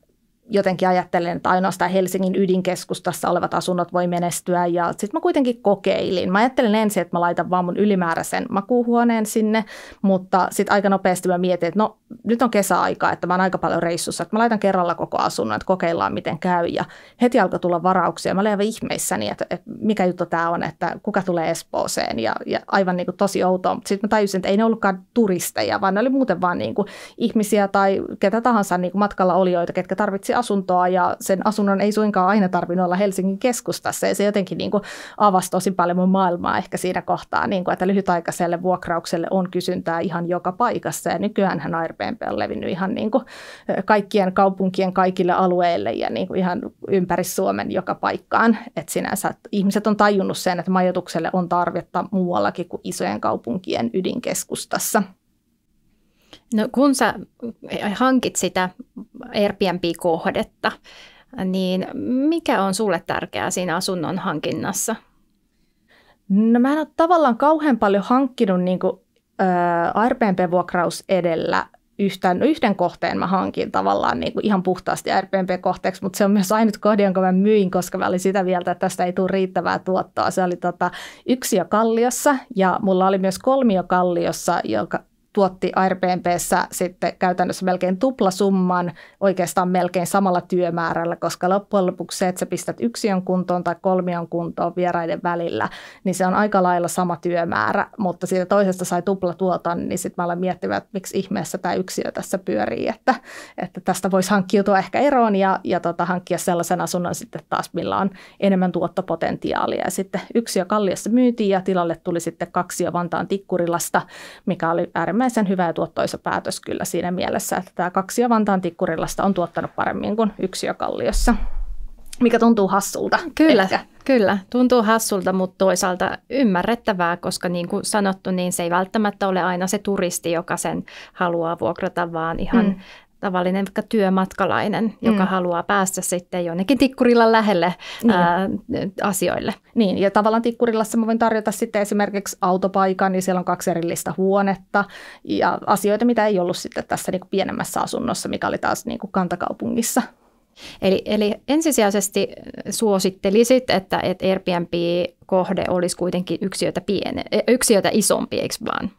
jotenkin ajattelen, että ainoastaan Helsingin ydinkeskustassa olevat asunnot voi menestyä ja sitten mä kuitenkin kokeilin. Mä ajattelin ensin, että mä laitan vaan mun ylimääräisen makuuhuoneen sinne, mutta sitten aika nopeasti mä mietin, että no nyt on kesäaika, että mä oon aika paljon reissussa, että mä laitan kerralla koko asunnon, että kokeillaan miten käy ja heti alkoi tulla varauksia. Mä olin aivan ihmeissäni, että, että mikä juttu tämä on, että kuka tulee Espooseen ja, ja aivan niin kuin tosi outoa, mutta sitten mä tajusin, että ei ne ollutkaan turisteja, vaan ne oli muuten vaan niin kuin ihmisiä tai ketä tahansa niin kuin matkalla olijoita, ketkä tarvitsi asuntoa ja sen asunnon ei suinkaan aina tarvinnut olla Helsingin keskustassa ja se jotenkin niin kuin avasi tosi paljon mun maailmaa ehkä siinä kohtaa, niin kuin, että lyhytaikaiselle vuokraukselle on kysyntää ihan joka paikassa ja nykyäänhän Airbnb on levinnyt ihan niin kuin kaikkien kaupunkien kaikille alueille ja niin kuin ihan ympäri Suomen joka paikkaan, että sinänsä että ihmiset on tajunnut sen, että majoitukselle on tarvetta muuallakin kuin isojen kaupunkien ydinkeskustassa. No kun sä hankit sitä Airbnb-kohdetta, niin mikä on sulle tärkeää siinä asunnon hankinnassa? No mä en ole tavallaan kauhean paljon hankkinut niin kuin, ää, Airbnb-vuokraus edellä yhtään, no, yhden kohteen mä hankin tavallaan niin kuin ihan puhtaasti Airbnb-kohteeksi, mutta se on myös ainut kohde, jonka mä myin, koska mä olin sitä mieltä, että tästä ei tule riittävää tuottoa. Se oli tota, yksi jo Kalliossa ja mulla oli myös kolmio Kalliossa, joka, tuotti Airbnbssä sitten käytännössä melkein tuplasumman oikeastaan melkein samalla työmäärällä, koska loppujen lopuksi se, että sä pistät yksiön kuntoon tai kolmion kuntoon vieraiden välillä, niin se on aika lailla sama työmäärä, mutta siitä toisesta sai tupla tuplatuoton, niin sitten mä olen miettinyt, että miksi ihmeessä tämä yksiö tässä pyörii, että, että tästä voisi hankkiutua ehkä eroon ja, ja tota, hankkia sellaisen asunnon sitten taas, millä on enemmän tuottopotentiaalia. Ja sitten yksiö Kalliossa myytiin ja tilalle tuli sitten kaksi jo Vantaan Tikkurilasta, mikä oli äärimmäisen äärimmäisen hyvä ja tuottoisa päätös kyllä siinä mielessä, että tämä kaksi Vantaan tikkurillasta on tuottanut paremmin kuin yksi ja Kalliossa. Mikä tuntuu hassulta. Kyllä, ehkä. kyllä. Tuntuu hassulta, mutta toisaalta ymmärrettävää, koska niin kuin sanottu, niin se ei välttämättä ole aina se turisti, joka sen haluaa vuokrata, vaan ihan mm tavallinen vaikka työmatkalainen, joka mm. haluaa päästä sitten jonnekin tikkurilla lähelle niin. ää, asioille. Niin, ja tavallaan tikkurillassa mä voin tarjota sitten esimerkiksi autopaikan, niin siellä on kaksi erillistä huonetta ja asioita, mitä ei ollut sitten tässä niin kuin pienemmässä asunnossa, mikä oli taas niin kuin kantakaupungissa. Eli, eli ensisijaisesti suosittelisit, että, että Airbnb kohde olisi kuitenkin yksiötä, piene, eh, yksiötä isompi, eikö vaan?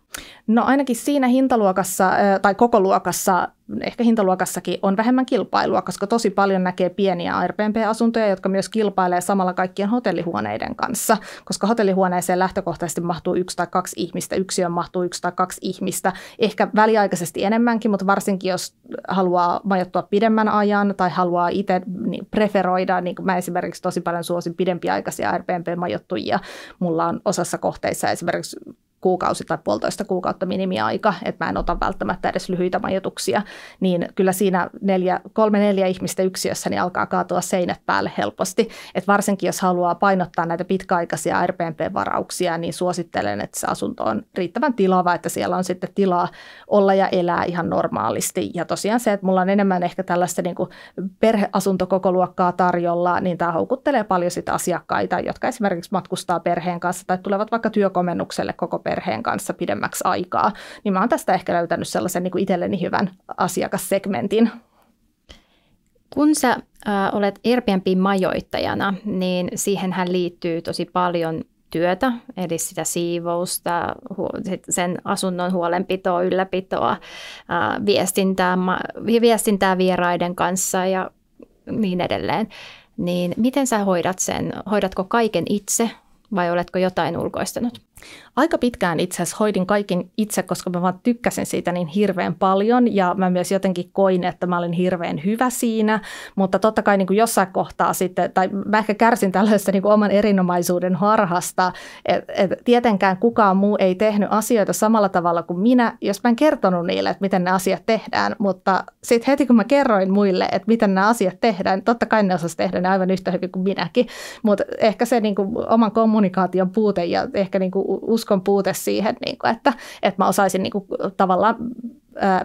No ainakin siinä hintaluokassa eh, tai koko luokassa, ehkä hintaluokassakin on vähemmän kilpailua, koska tosi paljon näkee pieniä Airbnb-asuntoja, jotka myös kilpailee samalla kaikkien hotellihuoneiden kanssa, koska hotellihuoneeseen lähtökohtaisesti mahtuu yksi tai kaksi ihmistä, yksiön mahtuu yksi tai kaksi ihmistä, ehkä väliaikaisesti enemmänkin, mutta varsinkin jos haluaa majoittua pidemmän ajan tai haluaa itse niin preferoida, niin kuin mä esimerkiksi tosi paljon suosin pidempiaikaisia Airbnb-majoittuja, ja mulla on osassa kohteissa esimerkiksi kuukausi tai puolitoista kuukautta minimiaika, että mä en ota välttämättä edes lyhyitä majoituksia, niin kyllä siinä neljä, kolme neljä ihmistä yksiössä niin alkaa kaatua seinät päälle helposti. Et varsinkin jos haluaa painottaa näitä pitkäaikaisia Airbnb-varauksia, niin suosittelen, että se asunto on riittävän tilava, että siellä on sitten tilaa olla ja elää ihan normaalisti. Ja tosiaan se, että mulla on enemmän ehkä tällaista niin kuin perheasuntokokoluokkaa tarjolla, niin tämä houkuttelee paljon sitä asiakkaita, jotka esimerkiksi matkustaa perheen kanssa tai tulevat vaikka työkomennukselle koko perheen perheen kanssa pidemmäksi aikaa, niin mä oon tästä ehkä löytänyt sellaisen niin kuin itselleni hyvän asiakassegmentin. Kun sä äh, olet Airbnb-majoittajana, niin siihenhän liittyy tosi paljon työtä, eli sitä siivousta, sen asunnon huolenpitoa, ylläpitoa, ää, viestintää, ma- viestintää vieraiden kanssa ja niin edelleen. Niin miten sä hoidat sen? Hoidatko kaiken itse vai oletko jotain ulkoistanut? Aika pitkään itse asiassa hoidin kaikin itse, koska mä vaan tykkäsin siitä niin hirveän paljon ja mä myös jotenkin koin, että mä olin hirveän hyvä siinä, mutta totta kai niin kuin jossain kohtaa sitten, tai mä ehkä kärsin tällaista niin kuin oman erinomaisuuden harhasta, että et tietenkään kukaan muu ei tehnyt asioita samalla tavalla kuin minä, jos mä en kertonut niille, että miten ne asiat tehdään, mutta sitten heti kun mä kerroin muille, että miten nämä asiat tehdään, niin totta kai ne osasivat tehdä ne aivan yhtä hyvin kuin minäkin, mutta ehkä se niin kuin oman kommunikaation puute ja ehkä niin kuin uskon puute siihen, niin kuin, että, että mä osaisin niin kuin, tavallaan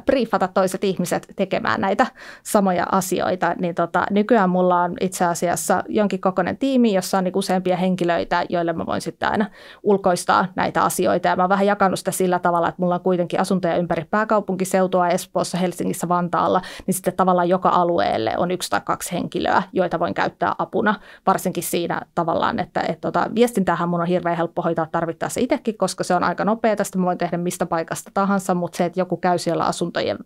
briefata toiset ihmiset tekemään näitä samoja asioita, niin tota, nykyään mulla on itse asiassa jonkin kokoinen tiimi, jossa on niin useampia henkilöitä, joille mä voin sitten aina ulkoistaa näitä asioita. Ja mä oon vähän jakanut sitä sillä tavalla, että mulla on kuitenkin asuntoja ympäri pääkaupunkiseutua, Espoossa, Helsingissä, Vantaalla, niin sitten tavallaan joka alueelle on yksi tai kaksi henkilöä, joita voin käyttää apuna, varsinkin siinä tavallaan, että et, tota, viestintäähän mun on hirveän helppo hoitaa tarvittaessa itsekin, koska se on aika nopea, tästä mä voin tehdä mistä paikasta tahansa, mutta se, että joku käy siellä isoilla asuntojen,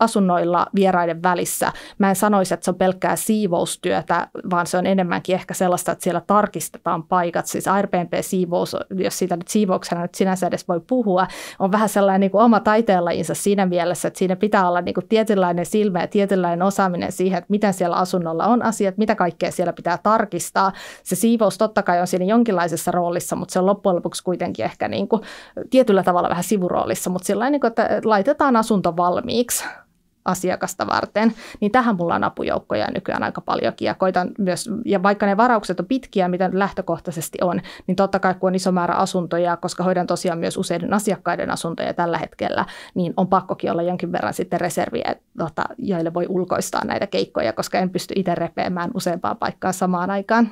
asunnoilla vieraiden välissä. Mä en sanoisi, että se on pelkkää siivoustyötä, vaan se on enemmänkin ehkä sellaista, että siellä tarkistetaan paikat. Siis Airbnb-siivous, jos siitä nyt siivouksena nyt sinänsä edes voi puhua, on vähän sellainen niin kuin oma taiteenlajinsa siinä mielessä, että siinä pitää olla niin kuin tietynlainen silmä ja tietynlainen osaaminen siihen, että miten siellä asunnolla on asiat, mitä kaikkea siellä pitää tarkistaa. Se siivous totta kai on siinä jonkinlaisessa roolissa, mutta se on loppujen lopuksi kuitenkin ehkä niin kuin tietyllä tavalla vähän sivuroolissa, mutta sillä niin kuin, että laitetaan ihan asunto valmiiksi asiakasta varten, niin tähän mulla on apujoukkoja nykyään aika paljonkin ja koitan myös, ja vaikka ne varaukset on pitkiä, mitä lähtökohtaisesti on, niin totta kai kun on iso määrä asuntoja, koska hoidan tosiaan myös useiden asiakkaiden asuntoja tällä hetkellä, niin on pakkokin olla jonkin verran sitten reserviä, tota, joille voi ulkoistaa näitä keikkoja, koska en pysty itse repeämään useampaan paikkaa samaan aikaan.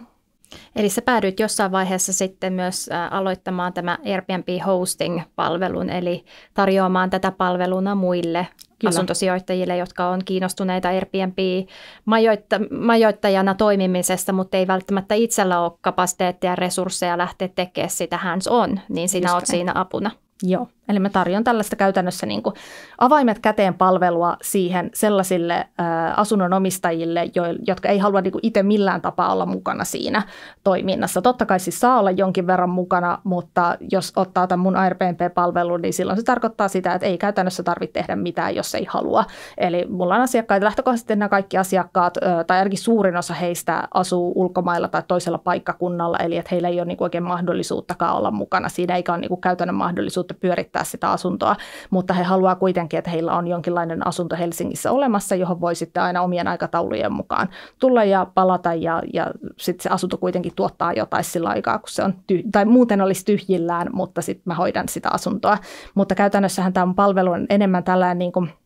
Eli sä päädyit jossain vaiheessa sitten myös aloittamaan tämä Airbnb Hosting-palvelun, eli tarjoamaan tätä palveluna muille Kyllä. asuntosijoittajille, jotka on kiinnostuneita Airbnb-majoittajana toimimisesta, mutta ei välttämättä itsellä ole kapasiteettia ja resursseja lähteä tekemään sitä hands on, niin sinä Just olet näin. siinä apuna. Joo. Eli mä tarjon tällaista käytännössä niin kuin avaimet käteen palvelua siihen sellaisille asunnonomistajille, jotka ei halua niin kuin itse millään tapaa olla mukana siinä toiminnassa. Totta kai siis saa olla jonkin verran mukana, mutta jos ottaa tämän mun Airbnb-palvelun, niin silloin se tarkoittaa sitä, että ei käytännössä tarvitse tehdä mitään, jos ei halua. Eli mulla on asiakkaita, lähtökohtaisesti nämä kaikki asiakkaat, tai ainakin suurin osa heistä asuu ulkomailla tai toisella paikkakunnalla, eli että heillä ei ole niin kuin oikein mahdollisuuttakaan olla mukana siinä, eikä ole niin kuin käytännön mahdollisuutta pyörittää pyörittää sitä asuntoa, mutta he haluaa kuitenkin, että heillä on jonkinlainen asunto Helsingissä olemassa, johon voi sitten aina omien aikataulujen mukaan tulla ja palata ja, ja sitten se asunto kuitenkin tuottaa jotain sillä aikaa, kun se on tyh- tai muuten olisi tyhjillään, mutta sitten mä hoidan sitä asuntoa. Mutta käytännössähän tämä palvelu on enemmän tällainen niin kuin –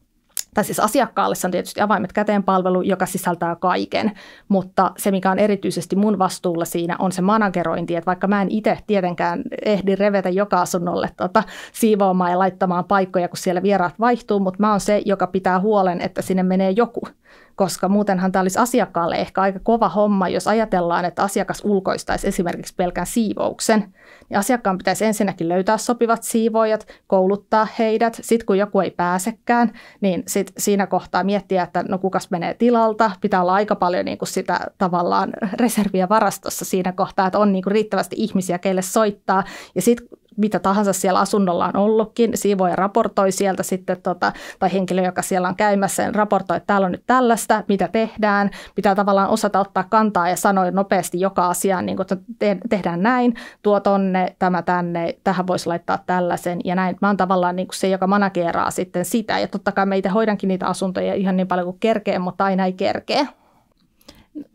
tai siis asiakkaalle se on tietysti avaimet käteen palvelu, joka sisältää kaiken, mutta se mikä on erityisesti mun vastuulla siinä on se managerointi, että vaikka mä en itse tietenkään ehdi revetä joka asunnolle tota, siivoamaan ja laittamaan paikkoja, kun siellä vieraat vaihtuu, mutta mä oon se, joka pitää huolen, että sinne menee joku koska muutenhan tämä olisi asiakkaalle ehkä aika kova homma, jos ajatellaan, että asiakas ulkoistaisi esimerkiksi pelkän siivouksen. Niin asiakkaan pitäisi ensinnäkin löytää sopivat siivoojat, kouluttaa heidät, sitten kun joku ei pääsekään, niin sit siinä kohtaa miettiä, että no kukas menee tilalta, pitää olla aika paljon niin kuin sitä tavallaan reserviä varastossa siinä kohtaa, että on niin kuin riittävästi ihmisiä, keille soittaa, ja sitten mitä tahansa siellä asunnolla on ollutkin. Siivoja raportoi sieltä sitten, tota, tai henkilö, joka siellä on käymässä, niin raportoi, että täällä on nyt tällaista, mitä tehdään. Pitää tavallaan osata ottaa kantaa ja sanoa nopeasti joka asiaan, niin kuin, että te- tehdään näin, tuo tonne, tämä tänne, tähän voisi laittaa tällaisen ja näin. Mä oon tavallaan niin kuin se, joka manageraa sitten sitä. Ja totta kai meitä hoidankin niitä asuntoja ihan niin paljon kuin kerkee, mutta aina ei kerkee.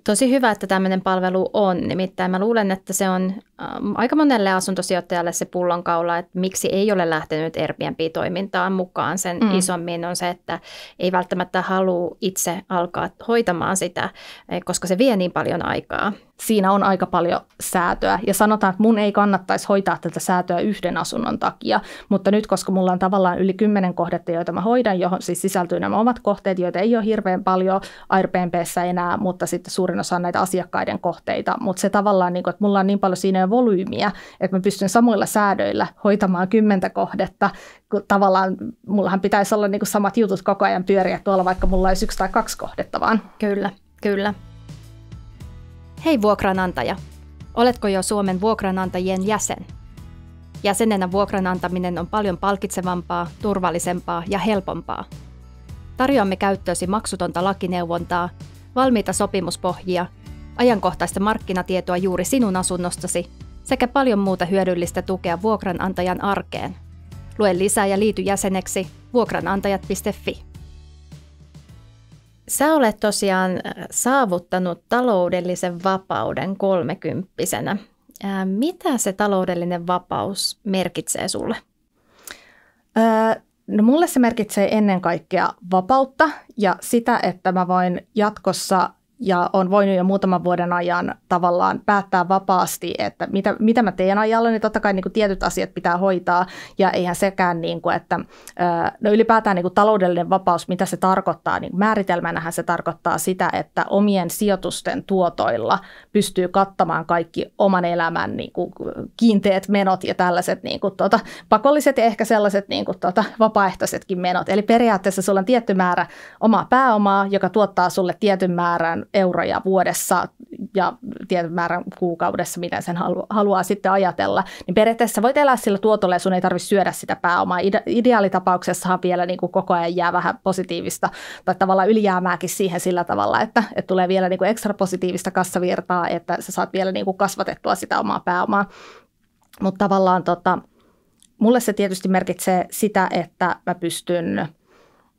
Tosi hyvä, että tämmöinen palvelu on. Nimittäin mä luulen, että se on Ähm, aika monelle asuntosijoittajalle se pullonkaula, että miksi ei ole lähtenyt Airbnb-toimintaan mukaan sen mm. isommin, on se, että ei välttämättä halua itse alkaa hoitamaan sitä, eh, koska se vie niin paljon aikaa. Siinä on aika paljon säätöä ja sanotaan, että mun ei kannattaisi hoitaa tätä säätöä yhden asunnon takia, mutta nyt koska mulla on tavallaan yli kymmenen kohdetta, joita mä hoidan, johon siis sisältyy nämä omat kohteet, joita ei ole hirveän paljon Airbnbssä enää, mutta sitten suurin osa on näitä asiakkaiden kohteita, mutta se tavallaan, niin kuin, että mulla on niin paljon siinä jo volyymiä, että mä pystyn samoilla säädöillä hoitamaan kymmentä kohdetta, kun tavallaan mullahan pitäisi olla niin kuin samat jutut koko ajan pyöriä tuolla, vaikka mulla olisi yksi tai kaksi kohdetta vaan. Kyllä, kyllä. Hei vuokranantaja! Oletko jo Suomen vuokranantajien jäsen? Jäsenenä vuokranantaminen on paljon palkitsevampaa, turvallisempaa ja helpompaa. Tarjoamme käyttöösi maksutonta lakineuvontaa, valmiita sopimuspohjia – ajankohtaista markkinatietoa juuri sinun asunnostasi sekä paljon muuta hyödyllistä tukea vuokranantajan arkeen. Lue lisää ja liity jäseneksi vuokranantajat.fi. Sä olet tosiaan äh, saavuttanut taloudellisen vapauden kolmekymppisenä. Äh, mitä se taloudellinen vapaus merkitsee sulle? Äh, no mulle se merkitsee ennen kaikkea vapautta ja sitä, että mä voin jatkossa ja on voinut jo muutaman vuoden ajan tavallaan päättää vapaasti, että mitä, mitä mä teen ajalla, niin totta kai niin kuin tietyt asiat pitää hoitaa ja eihän sekään, niin kuin, että no ylipäätään niin kuin taloudellinen vapaus, mitä se tarkoittaa, niin määritelmänähän se tarkoittaa sitä, että omien sijoitusten tuotoilla pystyy kattamaan kaikki oman elämän niin kuin kiinteät menot ja tällaiset niin kuin, tuota, pakolliset ja ehkä sellaiset niin kuin, tuota, vapaaehtoisetkin menot. Eli periaatteessa sulla on tietty määrä omaa pääomaa, joka tuottaa sulle tietyn määrän euroja vuodessa ja tietyn määrän kuukaudessa, miten sen halu- haluaa sitten ajatella, niin periaatteessa voit elää sillä tuotolla ja sun ei tarvitse syödä sitä pääomaa. Ide- ideaalitapauksessahan vielä niin kuin koko ajan jää vähän positiivista tai tavallaan ylijäämääkin siihen sillä tavalla, että, että tulee vielä niin kuin ekstra positiivista kassavirtaa, että sä saat vielä niin kuin kasvatettua sitä omaa pääomaa. Mutta tavallaan tota, mulle se tietysti merkitsee sitä, että mä pystyn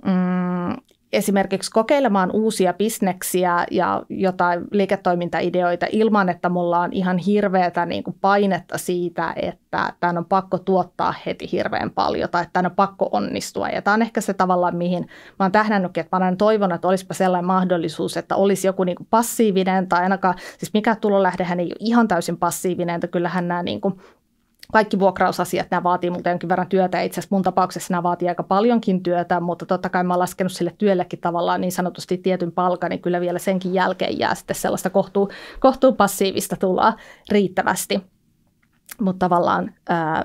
mm, esimerkiksi kokeilemaan uusia bisneksiä ja jotain liiketoimintaideoita ilman, että mulla on ihan hirveätä niin kuin painetta siitä, että tämän on pakko tuottaa heti hirveän paljon tai että tämän on pakko onnistua. Ja tämä on ehkä se tavallaan, mihin mä oon tähdännytkin, että mä olen toivonut, että olisipa sellainen mahdollisuus, että olisi joku niin kuin passiivinen tai ainakaan, siis mikä tulolähdehän ei ole ihan täysin passiivinen, että kyllähän nämä niin kuin kaikki vuokrausasiat, nämä vaatii multa jonkin verran työtä. Itse asiassa mun tapauksessa nämä vaatii aika paljonkin työtä, mutta totta kai mä oon laskenut sille työllekin tavallaan niin sanotusti tietyn palkan, niin kyllä vielä senkin jälkeen jää sitten sellaista kohtuu, kohtuu passiivista tuloa riittävästi. Mutta tavallaan ää,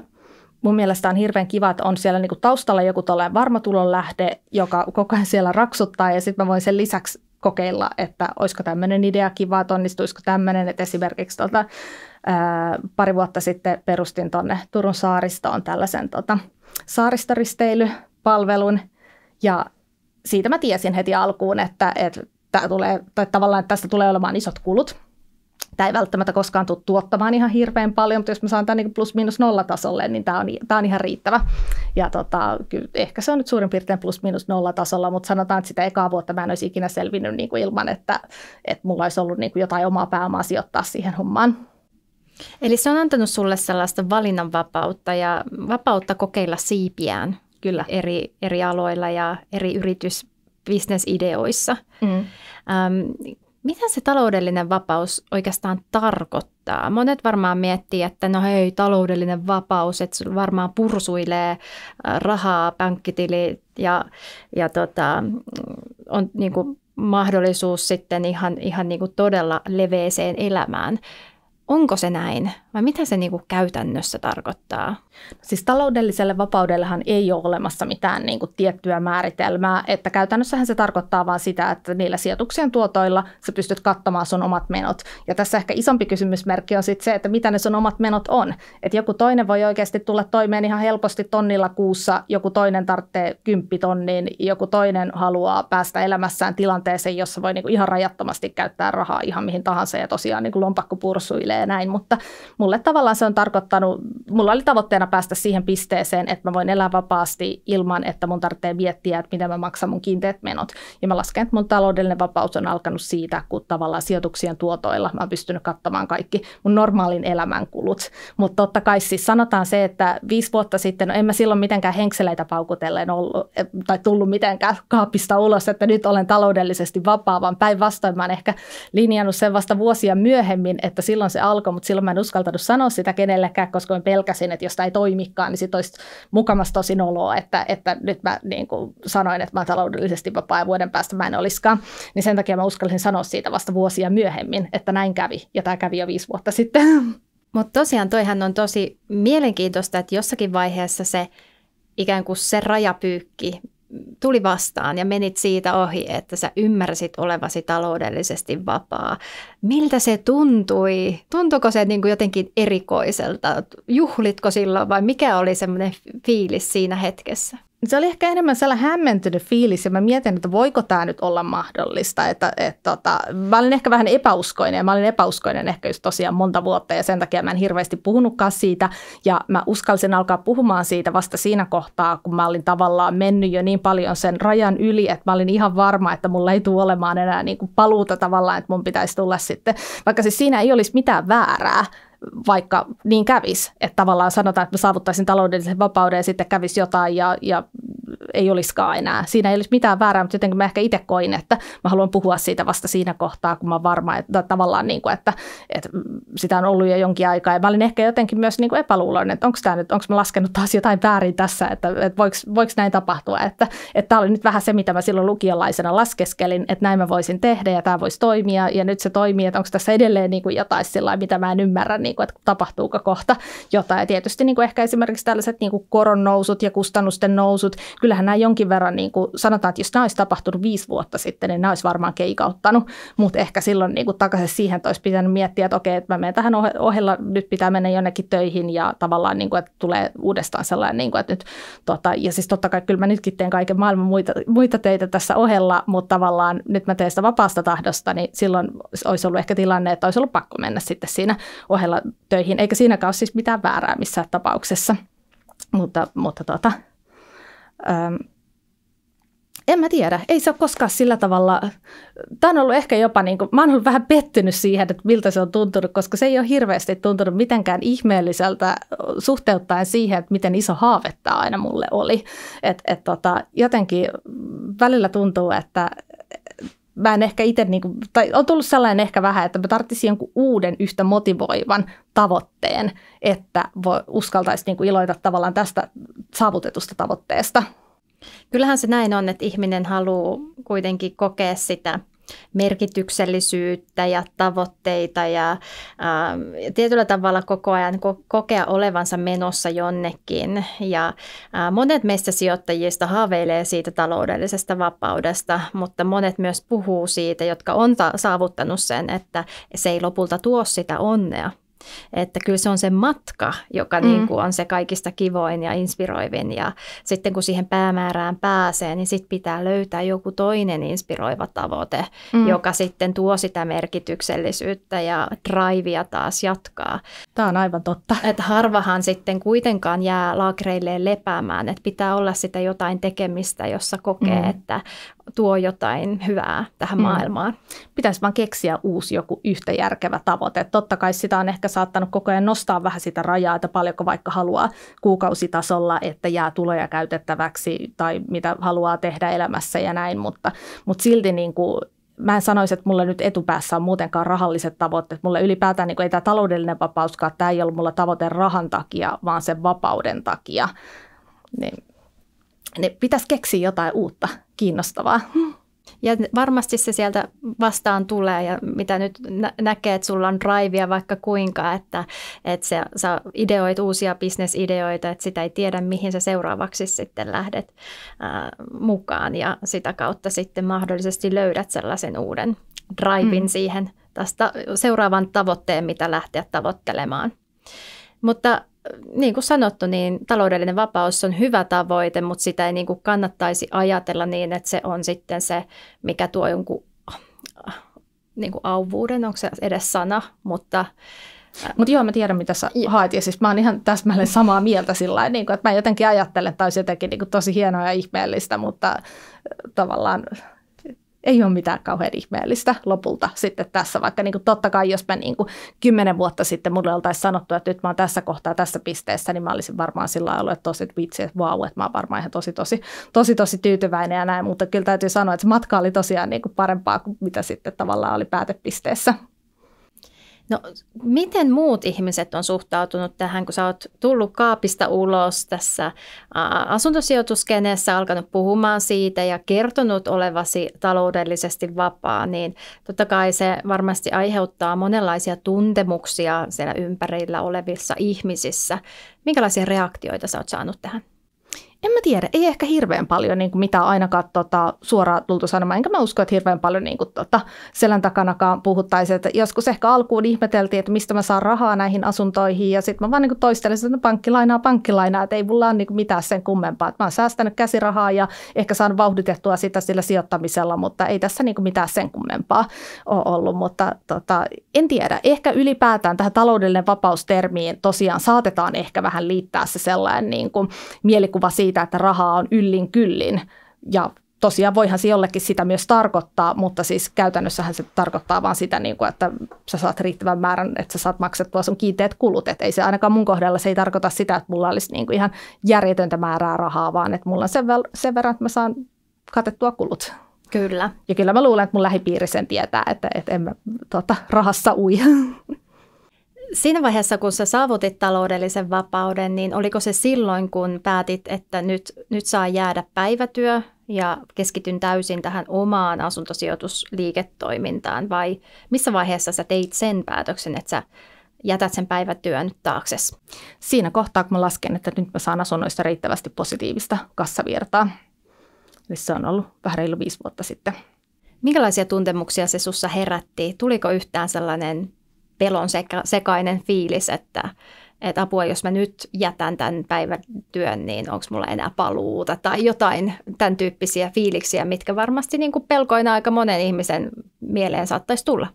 mun mielestä on hirveän kiva, että on siellä niinku taustalla joku tällainen varma tulon lähde, joka koko ajan siellä raksuttaa ja sitten mä voin sen lisäksi kokeilla, että olisiko tämmöinen idea kiva, että onnistuisiko tämmöinen, että esimerkiksi tuota, ää, pari vuotta sitten perustin tuonne Turun saaristoon tällaisen tuota, saaristoristeilypalvelun ja siitä mä tiesin heti alkuun, että, että tää tulee, tai tavallaan että tästä tulee olemaan isot kulut, tämä ei välttämättä koskaan tule tuottamaan ihan hirveän paljon, mutta jos mä saan tämän niin plus minus nolla tasolle, niin tämä on, tämä on ihan riittävä. Ja tota, kyllä ehkä se on nyt suurin piirtein plus minus nolla tasolla, mutta sanotaan, että sitä ekaa vuotta mä en olisi ikinä selvinnyt niin kuin ilman, että, että mulla olisi ollut niin kuin jotain omaa pääomaa sijoittaa siihen hommaan. Eli se on antanut sulle sellaista valinnanvapautta ja vapautta kokeilla siipiään Kyllä. Eri, eri aloilla ja eri yritys bisnesideoissa. Mm. Ähm, mitä se taloudellinen vapaus oikeastaan tarkoittaa? Monet varmaan miettii, että no hei, taloudellinen vapaus, että sulla varmaan pursuilee äh, rahaa, pankkitili ja, ja tota, mm, on niin kuin mahdollisuus sitten ihan, ihan niin kuin todella leveeseen elämään. Onko se näin vai mitä se niin kuin käytännössä tarkoittaa? Siis taloudelliselle vapaudellehan ei ole olemassa mitään niin kuin tiettyä määritelmää, että käytännössähän se tarkoittaa vain sitä, että niillä sijoituksien tuotoilla sä pystyt kattamaan sun omat menot. Ja tässä ehkä isompi kysymysmerkki on sitten se, että mitä ne sun omat menot on. Että joku toinen voi oikeasti tulla toimeen ihan helposti tonnilla kuussa, joku toinen tarvitsee kymppitonnin, joku toinen haluaa päästä elämässään tilanteeseen, jossa voi niin kuin ihan rajattomasti käyttää rahaa ihan mihin tahansa ja tosiaan niin kuin lompakko pursuilee ja näin, mutta mulle tavallaan se on tarkoittanut, mulla oli tavoitteena päästä siihen pisteeseen, että mä voin elää vapaasti ilman, että mun tarvitsee miettiä, että miten mä maksan mun kiinteät menot. Ja mä lasken, että mun taloudellinen vapaus on alkanut siitä, kun tavallaan sijoituksien tuotoilla mä oon pystynyt kattamaan kaikki mun normaalin elämän kulut. Mutta totta kai siis sanotaan se, että viisi vuotta sitten, no en mä silloin mitenkään henkseleitä paukutellen ollut, eh, tai tullut mitenkään kaapista ulos, että nyt olen taloudellisesti vapaa, vaan päinvastoin mä oon ehkä linjannut sen vasta vuosia myöhemmin, että silloin se alkoi, mutta silloin mä en uskaltanut uskaltanut sanoa sitä kenellekään, koska mä pelkäsin, että jos tämä ei toimikaan, niin sitten olisi mukamassa tosi noloa, että, että nyt mä niin kuin sanoin, että mä olen taloudellisesti vapaa ja vuoden päästä mä en olisikaan. Niin sen takia mä uskallisin sanoa siitä vasta vuosia myöhemmin, että näin kävi ja tämä kävi jo viisi vuotta sitten. Mutta tosiaan toihan on tosi mielenkiintoista, että jossakin vaiheessa se ikään kuin se rajapyykki, tuli vastaan ja menit siitä ohi, että sä ymmärsit olevasi taloudellisesti vapaa. Miltä se tuntui? Tuntuiko se niin kuin jotenkin erikoiselta? Juhlitko silloin vai mikä oli semmoinen fiilis siinä hetkessä? se oli ehkä enemmän sellainen hämmentynyt fiilis ja mä mietin, että voiko tämä nyt olla mahdollista. Että, et, tota, mä olin ehkä vähän epäuskoinen. Mä olin epäuskoinen ehkä just tosiaan monta vuotta ja sen takia mä en hirveästi puhunutkaan siitä. Ja mä uskalsin alkaa puhumaan siitä vasta siinä kohtaa, kun mä olin tavallaan mennyt jo niin paljon sen rajan yli, että mä olin ihan varma, että mulla ei tule olemaan enää niin kuin paluuta tavallaan, että mun pitäisi tulla sitten. Vaikka siis siinä ei olisi mitään väärää, vaikka niin kävisi, että tavallaan sanotaan, että mä saavuttaisin taloudellisen vapauden ja sitten kävisi jotain ja, ja ei olisikaan enää. Siinä ei olisi mitään väärää, mutta jotenkin mä ehkä itse koin, että mä haluan puhua siitä vasta siinä kohtaa, kun mä oon varma, että tavallaan niin kuin, että, että sitä on ollut jo jonkin aikaa. Ja mä olin ehkä jotenkin myös niin kuin epäluuloinen, että onko tämä nyt, onko mä laskenut taas jotain väärin tässä, että, että voiko, näin tapahtua. Että, että tämä oli nyt vähän se, mitä mä silloin lukiolaisena laskeskelin, että näin mä voisin tehdä ja tämä voisi toimia ja nyt se toimii, että onko tässä edelleen niin kuin jotain sillä mitä mä en ymmärrä, niin niin kuin, että tapahtuuko kohta jotain. Ja tietysti niin kuin ehkä esimerkiksi tällaiset niin kuin koron nousut ja kustannusten nousut, kyllähän nämä jonkin verran, niin kuin, sanotaan, että jos nämä olisi tapahtunut viisi vuotta sitten, niin nämä olisi varmaan keikauttanut, mutta ehkä silloin niin kuin, takaisin siihen, että olisi pitänyt miettiä, että okei, että mä menen tähän ohella, nyt pitää mennä jonnekin töihin ja tavallaan, niin kuin, että tulee uudestaan sellainen, niin kuin, että nyt, tota, ja siis totta kai kyllä mä nytkin teen kaiken maailman muita, muita töitä tässä ohella, mutta tavallaan nyt mä teen sitä vapaasta tahdosta, niin silloin olisi ollut ehkä tilanne, että olisi ollut pakko mennä sitten siinä ohella tulla töihin, eikä siinäkään ole siis mitään väärää missään tapauksessa. Mutta, mutta tota, ähm, en mä tiedä, ei se ole koskaan sillä tavalla, tämä on ollut ehkä jopa, niin kuin, mä oon ollut vähän pettynyt siihen, että miltä se on tuntunut, koska se ei ole hirveästi tuntunut mitenkään ihmeelliseltä suhteuttaen siihen, että miten iso haavetta aina mulle oli. Et, et tota, jotenkin välillä tuntuu, että mä en ehkä itse, niin kuin, tai on tullut sellainen ehkä vähän, että mä tarvitsisin jonkun uuden yhtä motivoivan tavoitteen, että voi, uskaltaisi niin kuin iloita tavallaan tästä saavutetusta tavoitteesta. Kyllähän se näin on, että ihminen haluaa kuitenkin kokea sitä – merkityksellisyyttä ja tavoitteita ja ä, ähm, tietyllä tavalla koko ajan ko- kokea olevansa menossa jonnekin. Ja ää, äh, monet meistä sijoittajista haaveilee siitä taloudellisesta vapaudesta, mutta monet myös puhuu siitä, jotka on ta- saavuttanut sen, että se ei lopulta tuo sitä onnea. Että kyllä se on se matka, joka mm. niin kuin on se kaikista kivoin ja inspiroivin. Ja sitten kun siihen päämäärään pääsee, niin sitten pitää löytää joku toinen inspiroiva tavoite, mm. joka sitten tuo sitä merkityksellisyyttä ja drivea taas jatkaa. Tämä on aivan totta. Että harvahan sitten kuitenkaan jää laakreilleen lepäämään, että pitää olla sitä jotain tekemistä, jossa kokee, mm. että tuo jotain hyvää tähän mm. maailmaan. Pitäisi vaan keksiä uusi joku yhtä järkevä tavoite. Totta kai sitä on ehkä saattanut koko ajan nostaa vähän sitä rajaa, että paljonko vaikka haluaa kuukausitasolla, että jää tuloja käytettäväksi tai mitä haluaa tehdä elämässä ja näin, mutta, mutta silti niin kuin mä en sanoisi, että mulla nyt etupäässä on muutenkaan rahalliset tavoitteet. Mulla ylipäätään niin ei tämä taloudellinen vapauskaan, tämä ei ollut mulla tavoite rahan takia, vaan sen vapauden takia. Niin, niin pitäisi keksiä jotain uutta kiinnostavaa. Ja varmasti se sieltä vastaan tulee ja mitä nyt nä- näkee, että sulla on raivia vaikka kuinka, että, että se sä ideoit uusia bisnesideoita, että sitä ei tiedä mihin sä seuraavaksi sitten lähdet ää, mukaan ja sitä kautta sitten mahdollisesti löydät sellaisen uuden raivin mm. siihen tästä seuraavan tavoitteen, mitä lähteä tavoittelemaan. Mutta niin kuin sanottu, niin taloudellinen vapaus on hyvä tavoite, mutta sitä ei niin kuin kannattaisi ajatella niin, että se on sitten se, mikä tuo jonkun niin kuin auvuuden, onko se edes sana, mutta äh, mutta joo, mä tiedän, mitä sä haet. Ja siis mä oon ihan täsmälleen samaa mieltä sillä niin että mä jotenkin ajattelen, että tämä olisi jotenkin niin kuin, tosi hienoa ja ihmeellistä, mutta äh, tavallaan ei ole mitään kauhean ihmeellistä lopulta sitten tässä, vaikka niin kuin totta kai jos mä niin kuin kymmenen vuotta sitten mulle oltaisiin sanottu, että nyt mä oon tässä kohtaa tässä pisteessä, niin mä olisin varmaan sillä ollut, että tosi vitsi, että vau, että mä oon varmaan ihan tosi, tosi, tosi, tosi tyytyväinen ja näin, mutta kyllä täytyy sanoa, että se matka oli tosiaan niin kuin parempaa kuin mitä sitten tavallaan oli päätepisteessä. No miten muut ihmiset on suhtautunut tähän, kun sä oot tullut kaapista ulos tässä asuntosijoituskeneessä, alkanut puhumaan siitä ja kertonut olevasi taloudellisesti vapaa, niin totta kai se varmasti aiheuttaa monenlaisia tuntemuksia siellä ympärillä olevissa ihmisissä. Minkälaisia reaktioita sä oot saanut tähän? en mä tiedä, ei ehkä hirveän paljon niin kuin mitä ainakaan tota, suoraan tultu sanomaan, enkä mä usko, että hirveän paljon niin kuin, tota, selän takanakaan puhuttaisiin. Että joskus ehkä alkuun ihmeteltiin, että mistä mä saan rahaa näihin asuntoihin ja sitten mä vaan niin kuin toistelin, että no, pankkilainaa, pankkilainaa, että ei mulla ole niin kuin mitään sen kummempaa. Että mä oon säästänyt käsirahaa ja ehkä saan vauhditettua sitä sillä sijoittamisella, mutta ei tässä niin kuin mitään sen kummempaa ole ollut. Mutta tota, en tiedä, ehkä ylipäätään tähän taloudellinen vapaustermiin tosiaan saatetaan ehkä vähän liittää se sellainen niin kuin mielikuva siitä, siitä, että rahaa on yllin kyllin ja tosiaan voihan se jollekin sitä myös tarkoittaa, mutta siis käytännössähän se tarkoittaa vaan sitä, niin kuin, että sä saat riittävän määrän, että sä saat maksettua sun kiinteät kulut. Et ei se ainakaan mun kohdalla, se ei tarkoita sitä, että mulla olisi niin kuin ihan järjetöntä määrää rahaa, vaan että mulla on sen, vel- sen verran, että mä saan katettua kulut. Kyllä. Ja kyllä mä luulen, että mun lähipiiri sen tietää, että, että en mä tota, rahassa ui. [LAUGHS] Siinä vaiheessa, kun sä saavutit taloudellisen vapauden, niin oliko se silloin, kun päätit, että nyt, nyt saa jäädä päivätyö ja keskityn täysin tähän omaan asuntosijoitusliiketoimintaan vai missä vaiheessa sä teit sen päätöksen, että sä jätät sen päivätyön taakse? Siinä kohtaa, kun mä lasken, että nyt mä saan asunnoista riittävästi positiivista kassavirtaa. Eli se on ollut vähän reilu viisi vuotta sitten. Minkälaisia tuntemuksia se sussa herätti? Tuliko yhtään sellainen pelon sekainen fiilis, että, että apua, jos mä nyt jätän tämän päivän työn, niin onko mulla enää paluuta tai jotain tämän tyyppisiä fiiliksiä, mitkä varmasti niin kuin pelkoina aika monen ihmisen mieleen saattaisi tulla.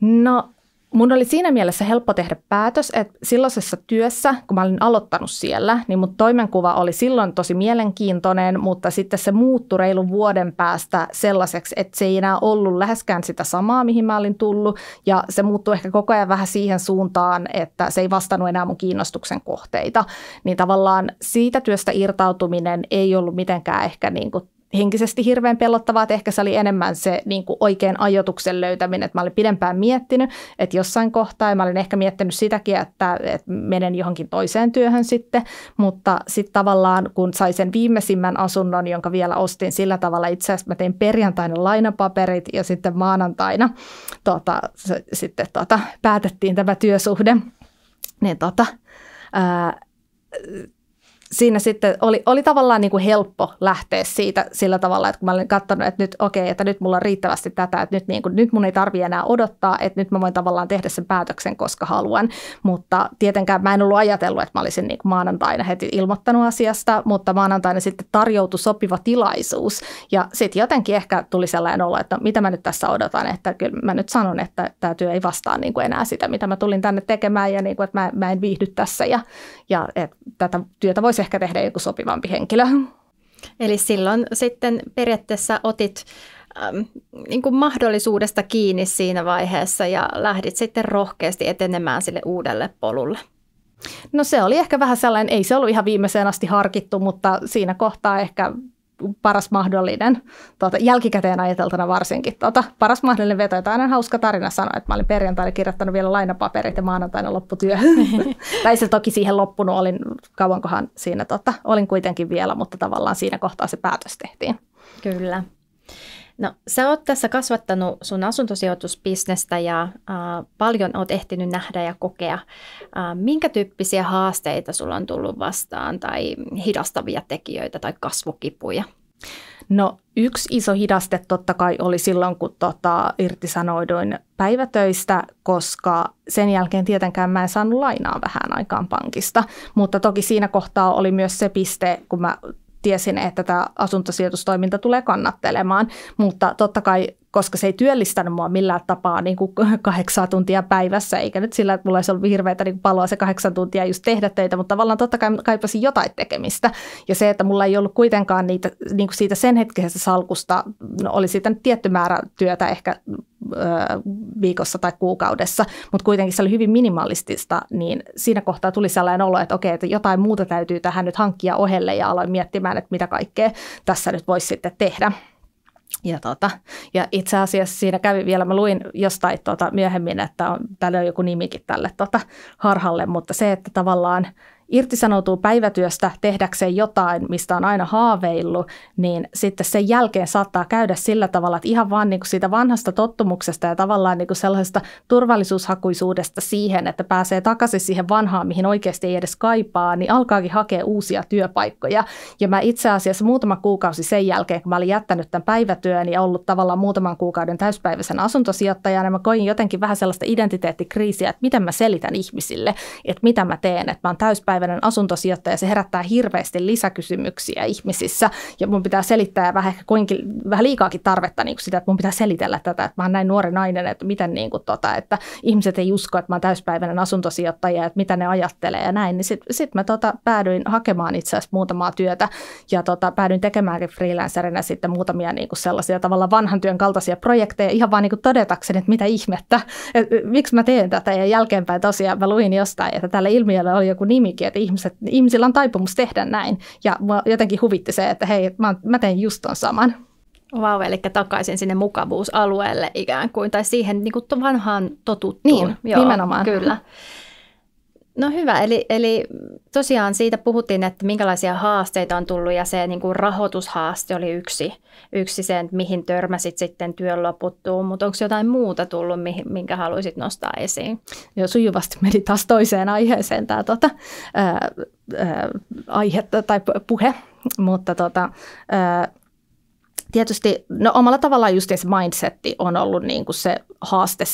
No mun oli siinä mielessä helppo tehdä päätös, että silloisessa työssä, kun mä olin aloittanut siellä, niin mun toimenkuva oli silloin tosi mielenkiintoinen, mutta sitten se muuttui reilun vuoden päästä sellaiseksi, että se ei enää ollut läheskään sitä samaa, mihin mä olin tullut. Ja se muuttui ehkä koko ajan vähän siihen suuntaan, että se ei vastannut enää mun kiinnostuksen kohteita. Niin tavallaan siitä työstä irtautuminen ei ollut mitenkään ehkä niin kuin henkisesti hirveän pelottavaa, että ehkä se oli enemmän se niin kuin oikean ajotuksen löytäminen, että mä olin pidempään miettinyt, että jossain kohtaa, ja mä olin ehkä miettinyt sitäkin, että, että menen johonkin toiseen työhön sitten, mutta sitten tavallaan kun sai sen viimeisimmän asunnon, jonka vielä ostin sillä tavalla, itse asiassa mä tein perjantaina lainapaperit ja sitten maanantaina tota, se, sitten tota, päätettiin tämä työsuhde, niin tota, ää, siinä sitten oli, oli tavallaan niin kuin helppo lähteä siitä sillä tavalla, että kun mä olin katsonut, että nyt okei, okay, että nyt mulla on riittävästi tätä, että nyt, niin kuin, nyt mun ei tarvi enää odottaa, että nyt mä voin tavallaan tehdä sen päätöksen, koska haluan. Mutta tietenkään mä en ollut ajatellut, että mä olisin niin kuin maanantaina heti ilmoittanut asiasta, mutta maanantaina sitten tarjoutui sopiva tilaisuus. Ja sitten jotenkin ehkä tuli sellainen olo, että no, mitä mä nyt tässä odotan, että kyllä mä nyt sanon, että tämä työ ei vastaa niin kuin enää sitä, mitä mä tulin tänne tekemään ja niin kuin, että mä, mä en viihdy tässä ja, ja että tätä työtä voisi voisi ehkä tehdä joku sopivampi henkilö. Eli silloin sitten periaatteessa otit ähm, niin kuin mahdollisuudesta kiinni siinä vaiheessa ja lähdit sitten rohkeasti etenemään sille uudelle polulle. No se oli ehkä vähän sellainen, ei se ollut ihan viimeiseen asti harkittu, mutta siinä kohtaa ehkä paras mahdollinen, tuota, jälkikäteen ajateltuna varsinkin, tuota, paras mahdollinen veto, jota aina hauska tarina sanoa, että mä olin perjantaina kirjoittanut vielä lainapaperit ja maanantaina lopputyö. [LAUGHS] tai se toki siihen loppunut, olin kauankohan siinä, tuota, olin kuitenkin vielä, mutta tavallaan siinä kohtaa se päätös tehtiin. Kyllä. No sä oot tässä kasvattanut sun asuntosijoitusbisnestä ja äh, paljon oot ehtinyt nähdä ja kokea. Äh, minkä tyyppisiä haasteita sulla on tullut vastaan tai hidastavia tekijöitä tai kasvukipuja? No yksi iso hidaste totta kai oli silloin, kun tota, irtisanoiduin päivätöistä, koska sen jälkeen tietenkään mä en saanut lainaa vähän aikaan pankista. Mutta toki siinä kohtaa oli myös se piste, kun mä tiesin, että tämä asuntosijoitustoiminta tulee kannattelemaan, mutta totta kai koska se ei työllistänyt mua millään tapaa niin kuin [LAUGHS] kahdeksaa tuntia päivässä, eikä nyt sillä, että mulla olisi ollut hirveätä niin paloa se kahdeksan tuntia just tehdä töitä, mutta tavallaan totta kai kaipasin jotain tekemistä. Ja se, että mulla ei ollut kuitenkaan niitä, niin kuin siitä sen hetkisestä salkusta, no oli siitä nyt tietty määrä työtä ehkä viikossa tai kuukaudessa, mutta kuitenkin se oli hyvin minimalistista, niin siinä kohtaa tuli sellainen olo, että okei, että jotain muuta täytyy tähän nyt hankkia ohelle ja aloin miettimään, että mitä kaikkea tässä nyt voisi sitten tehdä ja, tota, ja itse asiassa siinä kävi vielä, mä luin jostain tota, myöhemmin, että on, täällä on joku nimikin tälle tota, harhalle, mutta se, että tavallaan – irtisanoutuu päivätyöstä tehdäkseen jotain, mistä on aina haaveillut, niin sitten sen jälkeen saattaa käydä sillä tavalla, että ihan vaan niin kuin siitä vanhasta tottumuksesta ja tavallaan niin kuin sellaisesta turvallisuushakuisuudesta siihen, että pääsee takaisin siihen vanhaan, mihin oikeasti ei edes kaipaa, niin alkaakin hakea uusia työpaikkoja. Ja mä itse asiassa muutama kuukausi sen jälkeen, kun mä olin jättänyt tämän päivätyön ja ollut tavallaan muutaman kuukauden täyspäiväisen asuntosijoittajana, mä koin jotenkin vähän sellaista identiteettikriisiä, että miten mä selitän ihmisille, että mitä mä teen, että mä oon täyspäiväinen tämänpäiväinen asuntosijoittaja, se herättää hirveästi lisäkysymyksiä ihmisissä ja mun pitää selittää vähän, kuinkin, vähän liikaakin tarvetta niin kuin sitä, että mun pitää selitellä tätä, että mä oon näin nuori nainen, että miten niin kuin tota, että ihmiset ei usko, että mä oon täyspäiväinen asuntosijoittaja, että mitä ne ajattelee ja näin, niin sitten sit mä tota, päädyin hakemaan itse asiassa muutamaa työtä ja tota, päädyin tekemäänkin freelancerina sitten muutamia niin kuin sellaisia tavalla vanhan työn kaltaisia projekteja ihan vaan niin kuin todetakseni, että mitä ihmettä, että miksi mä teen tätä ja jälkeenpäin tosiaan mä luin jostain, että tällä ilmiöllä oli joku nimikin, että ihmiset, ihmisillä on taipumus tehdä näin. Ja jotenkin huvitti se, että hei, mä, mä teen just ton saman. Vau, wow, eli takaisin sinne mukavuusalueelle ikään kuin, tai siihen niin kuin vanhaan totuttuun. Niin, Joo, nimenomaan. Kyllä. [LAUGHS] No hyvä, eli, eli tosiaan siitä puhuttiin, että minkälaisia haasteita on tullut ja se niin kuin rahoitushaaste oli yksi, yksi sen, mihin törmäsit sitten työn loputtuun, mutta onko jotain muuta tullut, minkä haluaisit nostaa esiin? Joo, sujuvasti meni taas toiseen aiheeseen tämä tuota, ää, ää, aihe tai puhe, mutta tuota, ää, tietysti no omalla tavallaan just se mindsetti on ollut niin kuin se haaste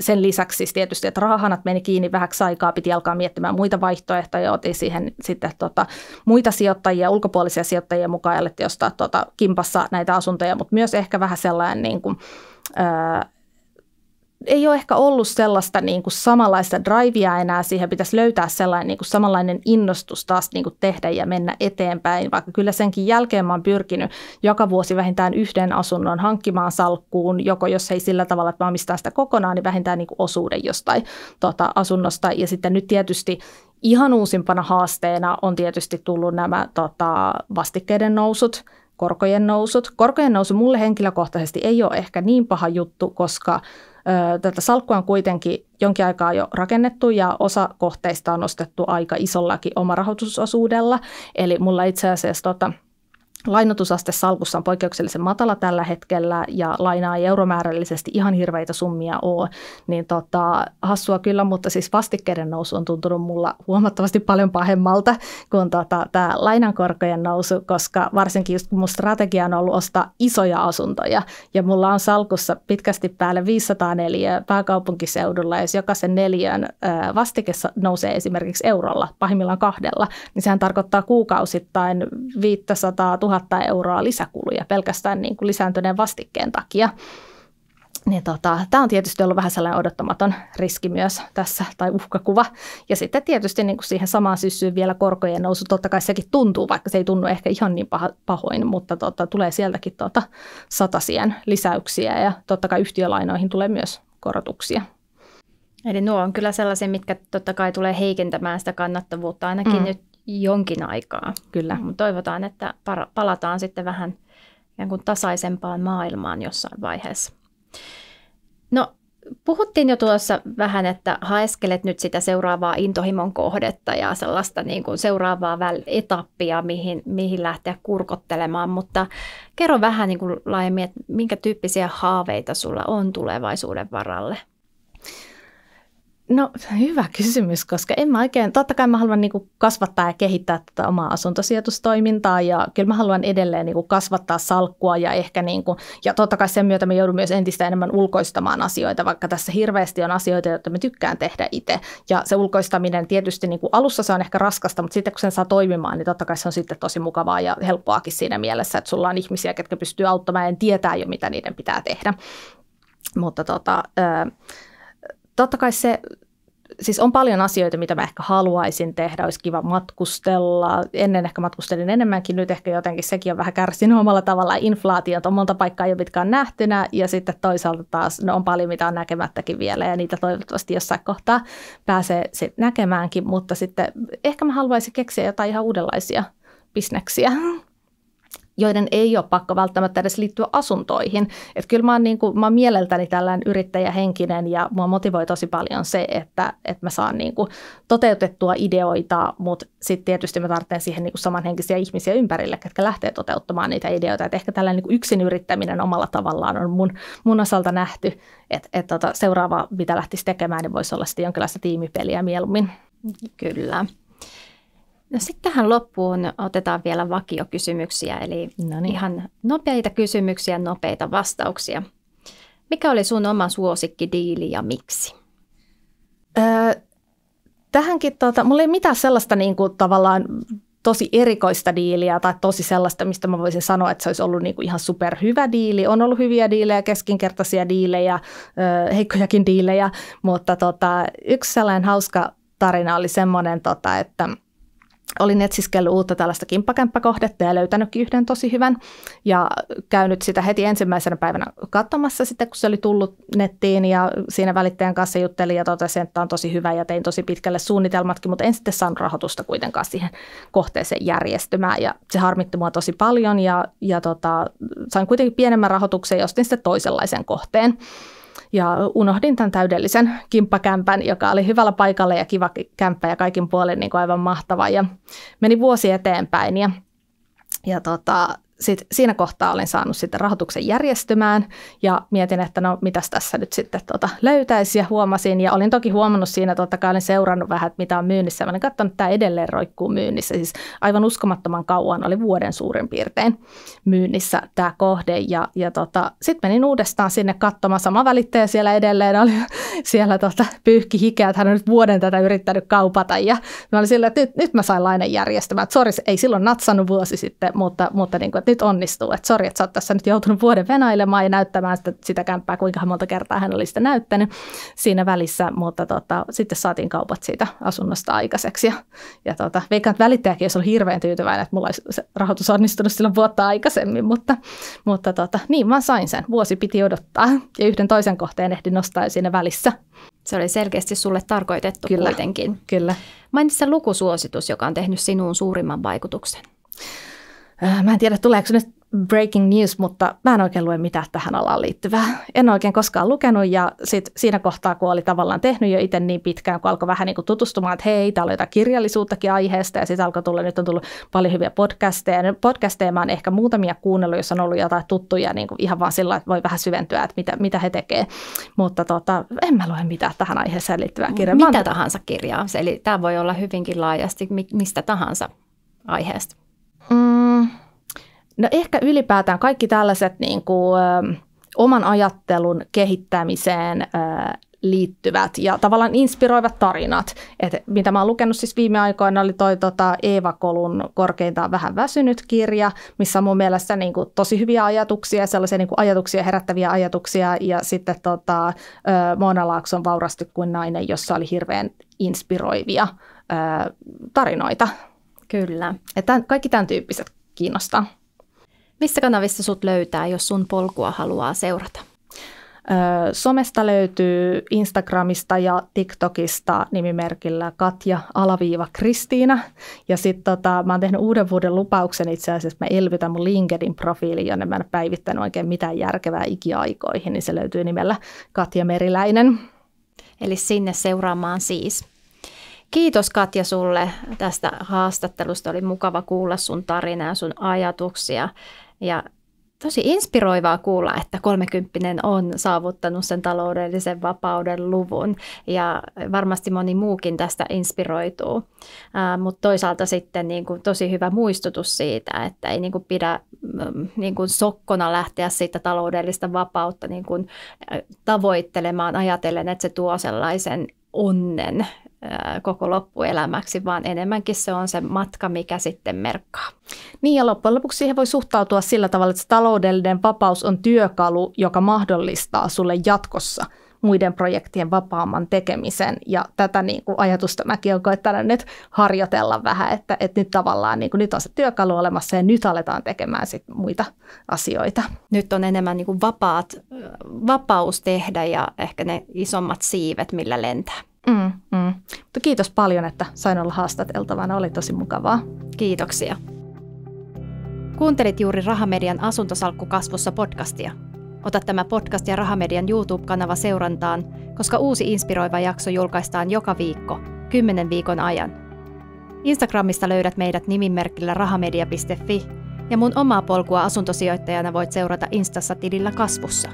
sen lisäksi siis tietysti, että rahahanat meni kiinni vähäksi aikaa, piti alkaa miettimään muita vaihtoehtoja, otin siihen sitten tota, muita sijoittajia, ulkopuolisia sijoittajia mukaan ja alettiin ostaa tota, kimpassa näitä asuntoja, mutta myös ehkä vähän sellainen niin kuin, öö, ei ole ehkä ollut sellaista niin kuin samanlaista drivea enää. Siihen pitäisi löytää sellainen niin kuin samanlainen innostus taas niin kuin tehdä ja mennä eteenpäin, vaikka kyllä senkin jälkeen mä oon pyrkinyt joka vuosi vähintään yhden asunnon hankkimaan salkkuun, joko jos ei sillä tavalla, että mä omistan sitä kokonaan, niin vähintään niin kuin osuuden jostain tota, asunnosta. Ja sitten nyt tietysti ihan uusimpana haasteena on tietysti tullut nämä tota, vastikkeiden nousut, korkojen nousut. Korkojen nousu mulle henkilökohtaisesti ei ole ehkä niin paha juttu, koska Tätä salkkua on kuitenkin jonkin aikaa jo rakennettu ja osa kohteista on nostettu aika isollakin omarahoitusosuudella. Eli mulla itse asiassa tota, – Lainotusaste salkussa on poikkeuksellisen matala tällä hetkellä ja lainaa ei euromäärällisesti ihan hirveitä summia ole, niin tota, hassua kyllä, mutta siis vastikkeiden nousu on tuntunut mulla huomattavasti paljon pahemmalta kuin tota, tämä lainankorkojen nousu, koska varsinkin just kun mun strategia on ollut ostaa isoja asuntoja ja mulla on salkussa pitkästi päälle 500 neliöä pääkaupunkiseudulla ja jos jokaisen neliön vastike nousee esimerkiksi eurolla, pahimmillaan kahdella, niin sehän tarkoittaa kuukausittain 500 000 tuhatta euroa lisäkuluja pelkästään niin kuin lisääntyneen vastikkeen takia. Niin tota, tämä on tietysti ollut vähän sellainen odottamaton riski myös tässä, tai uhkakuva. Ja sitten tietysti niin kuin siihen samaan syssyyn vielä korkojen nousu, totta kai sekin tuntuu, vaikka se ei tunnu ehkä ihan niin paha, pahoin, mutta tota, tulee sieltäkin tota, satasien lisäyksiä ja totta kai yhtiölainoihin tulee myös korotuksia. Eli nuo on kyllä sellaisia, mitkä totta kai tulee heikentämään sitä kannattavuutta ainakin mm. nyt jonkin aikaa. Kyllä. Mutta toivotaan, että palataan sitten vähän ikään kuin tasaisempaan maailmaan jossain vaiheessa. No, puhuttiin jo tuossa vähän, että haeskelet nyt sitä seuraavaa intohimon kohdetta ja sellaista niin kuin seuraavaa etappia, mihin, mihin lähteä kurkottelemaan, mutta kerro vähän niin kuin laajemmin, että minkä tyyppisiä haaveita sulla on tulevaisuuden varalle? No hyvä kysymys, koska en mä oikein, totta kai mä haluan niin kasvattaa ja kehittää tätä omaa asuntosijoitustoimintaa ja kyllä mä haluan edelleen niin kasvattaa salkkua ja ehkä niin kuin, ja totta kai sen myötä mä joudun myös entistä enemmän ulkoistamaan asioita, vaikka tässä hirveästi on asioita, joita mä tykkään tehdä itse ja se ulkoistaminen tietysti niin kuin alussa se on ehkä raskasta, mutta sitten kun sen saa toimimaan, niin totta kai se on sitten tosi mukavaa ja helppoakin siinä mielessä, että sulla on ihmisiä, ketkä pystyy auttamaan ja tietää jo, mitä niiden pitää tehdä. Mutta tota, äh, totta kai se, siis on paljon asioita, mitä mä ehkä haluaisin tehdä, olisi kiva matkustella. Ennen ehkä matkustelin enemmänkin, nyt ehkä jotenkin sekin on vähän kärsinyt omalla tavallaan inflaatiot, on monta paikkaa jo pitkään nähtynä ja sitten toisaalta taas no on paljon, mitä on näkemättäkin vielä ja niitä toivottavasti jossain kohtaa pääsee sit näkemäänkin, mutta sitten ehkä mä haluaisin keksiä jotain ihan uudenlaisia bisneksiä joiden ei ole pakko välttämättä edes liittyä asuntoihin. Et kyllä mä oon, niin kuin, mä oon mieleltäni tällainen yrittäjähenkinen ja mua motivoi tosi paljon se, että, että mä saan niin kuin, toteutettua ideoita, mutta sitten tietysti mä tarvitsen siihen niin kuin, samanhenkisiä ihmisiä ympärille, ketkä lähtee toteuttamaan niitä ideoita. Et ehkä tällainen niin yksin yrittäminen omalla tavallaan on mun, mun osalta nähty, että et, tota, seuraava, mitä lähtisi tekemään, niin voisi olla sitten jonkinlaista tiimipeliä mieluummin. Kyllä. No sitten tähän loppuun otetaan vielä vakiokysymyksiä, eli Noniin. ihan nopeita kysymyksiä, nopeita vastauksia. Mikä oli sun oma suosikkidiili ja miksi? Öö, tähänkin, tuota, mulla ei mitään sellaista niin kuin, tavallaan tosi erikoista diiliä tai tosi sellaista, mistä mä voisin sanoa, että se olisi ollut niin kuin ihan superhyvä diili. On ollut hyviä diilejä, keskinkertaisia diilejä, öö, heikkojakin diilejä, mutta tota, yksi sellainen hauska tarina oli semmoinen, tota, että – olin etsiskellyt uutta tällaista kimppakämppäkohdetta ja löytänytkin yhden tosi hyvän ja käynyt sitä heti ensimmäisenä päivänä katsomassa sitten, kun se oli tullut nettiin ja siinä välittäjän kanssa juttelin ja totesin, että on tosi hyvä ja tein tosi pitkälle suunnitelmatkin, mutta en sitten saanut rahoitusta kuitenkaan siihen kohteeseen järjestymään ja se harmitti mua tosi paljon ja, ja tota, sain kuitenkin pienemmän rahoituksen ja ostin sitten toisenlaisen kohteen ja unohdin tämän täydellisen kimppakämpän, joka oli hyvällä paikalla ja kiva kämppä ja kaikin puolin niin kuin aivan mahtava ja meni vuosi eteenpäin ja ja tota, sit, siinä kohtaa olin saanut sitten rahoituksen järjestymään ja mietin, että no mitäs tässä nyt sitten tota löytäisi ja huomasin. Ja olin toki huomannut siinä, totta kai olin seurannut vähän, että mitä on myynnissä. Mä olin katsonut, että tämä edelleen roikkuu myynnissä. Siis aivan uskomattoman kauan oli vuoden suurin piirtein myynnissä tämä kohde. Ja, ja tota, sitten menin uudestaan sinne katsomaan. Sama välittäjä siellä edelleen oli [LAUGHS] siellä tota, pyyhki hikeä, että hän on nyt vuoden tätä yrittänyt kaupata. Ja mä olin sillä, että nyt, nyt mä sain lainen järjestämään. Sori, ei silloin natsannut vuosi sitten, mutta, mutta niin kuin, että nyt onnistuu, että sori, että sä oot tässä nyt joutunut vuoden venailemaan ja näyttämään sitä, sitä kämppää, kuinka monta kertaa hän oli sitä näyttänyt siinä välissä, mutta tota, sitten saatiin kaupat siitä asunnosta aikaiseksi ja, ja tota, veikkaan, että välittäjäkin olisi ollut hirveän tyytyväinen, että mulla olisi se rahoitus onnistunut silloin vuotta aikaisemmin, mutta, mutta tota, niin mä sain sen, vuosi piti odottaa ja yhden toisen kohteen ehdin nostaa siinä välissä. Se oli selkeästi sulle tarkoitettu kyllä, kuitenkin. Kyllä. Mainitsit lukusuositus, joka on tehnyt sinuun suurimman vaikutuksen. Äh, mä en tiedä, tuleeko nyt breaking news, mutta mä en oikein lue mitään tähän alaan liittyvää. En oikein koskaan lukenut ja sit siinä kohtaa, kun oli tavallaan tehnyt jo itse niin pitkään, kun alkoi vähän niin kuin tutustumaan, että hei, täällä on jotain kirjallisuuttakin aiheesta ja sitten alkoi tulla, nyt on tullut paljon hyviä podcasteja. Nyt no, podcasteja mä oon ehkä muutamia kuunnellut, jos on ollut jotain tuttuja niin kuin ihan vaan sillä että voi vähän syventyä, että mitä, mitä he tekee. Mutta tota, en mä lue mitään tähän aiheeseen liittyvää kirjaa. Mitä tahansa kirjaa. Eli tämä voi olla hyvinkin laajasti mistä tahansa aiheesta. Mm, no ehkä ylipäätään kaikki tällaiset niin kuin, ö, oman ajattelun kehittämiseen ö, liittyvät ja tavallaan inspiroivat tarinat. Et mitä mä oon lukenut siis viime aikoina oli toi tota Eeva Kolun korkeintaan vähän väsynyt kirja, missä on mun mielestä niin kuin, tosi hyviä ajatuksia, sellaisia niin kuin, ajatuksia herättäviä ajatuksia ja sitten tota, Moona Laakson Vaurasti kuin nainen, jossa oli hirveän inspiroivia ö, tarinoita. Kyllä. että kaikki tämän tyyppiset kiinnostaa. Missä kanavissa sut löytää, jos sun polkua haluaa seurata? Öö, somesta löytyy Instagramista ja TikTokista nimimerkillä Katja alaviiva Kristiina. Ja sitten tota, mä oon tehnyt uuden vuoden lupauksen itse asiassa, että mä elvytän mun LinkedIn profiili, jonne mä en päivittänyt oikein mitään järkevää ikiaikoihin, niin se löytyy nimellä Katja Meriläinen. Eli sinne seuraamaan siis. Kiitos Katja sulle tästä haastattelusta. Oli mukava kuulla sun tarinaa, sun ajatuksia ja tosi inspiroivaa kuulla, että kolmekymppinen on saavuttanut sen taloudellisen vapauden luvun ja varmasti moni muukin tästä inspiroituu. Mutta toisaalta sitten niin kuin tosi hyvä muistutus siitä, että ei niin kuin pidä mm, niin kuin sokkona lähteä siitä taloudellista vapautta niin kuin tavoittelemaan ajatellen, että se tuo sellaisen onnen koko loppuelämäksi, vaan enemmänkin se on se matka, mikä sitten merkkaa. Niin ja loppujen lopuksi siihen voi suhtautua sillä tavalla, että se taloudellinen vapaus on työkalu, joka mahdollistaa sulle jatkossa – muiden projektien vapaamman tekemisen. Ja tätä niin kuin ajatusta mäkin olen koettanut nyt harjoitella vähän, että, että nyt tavallaan niin kuin, nyt on se työkalu olemassa ja nyt aletaan tekemään sit muita asioita. Nyt on enemmän niin kuin vapaat, vapaus tehdä ja ehkä ne isommat siivet, millä lentää. Mm, mm. Mutta kiitos paljon, että sain olla haastateltavana. Oli tosi mukavaa. Kiitoksia. Kuuntelit juuri Rahamedian asuntosalkku kasvussa podcastia. Ota tämä podcast ja Rahamedian YouTube-kanava seurantaan, koska uusi inspiroiva jakso julkaistaan joka viikko, kymmenen viikon ajan. Instagramista löydät meidät nimimerkillä rahamedia.fi ja mun omaa polkua asuntosijoittajana voit seurata Instassa tilillä kasvussa.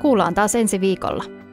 Kuullaan taas ensi viikolla.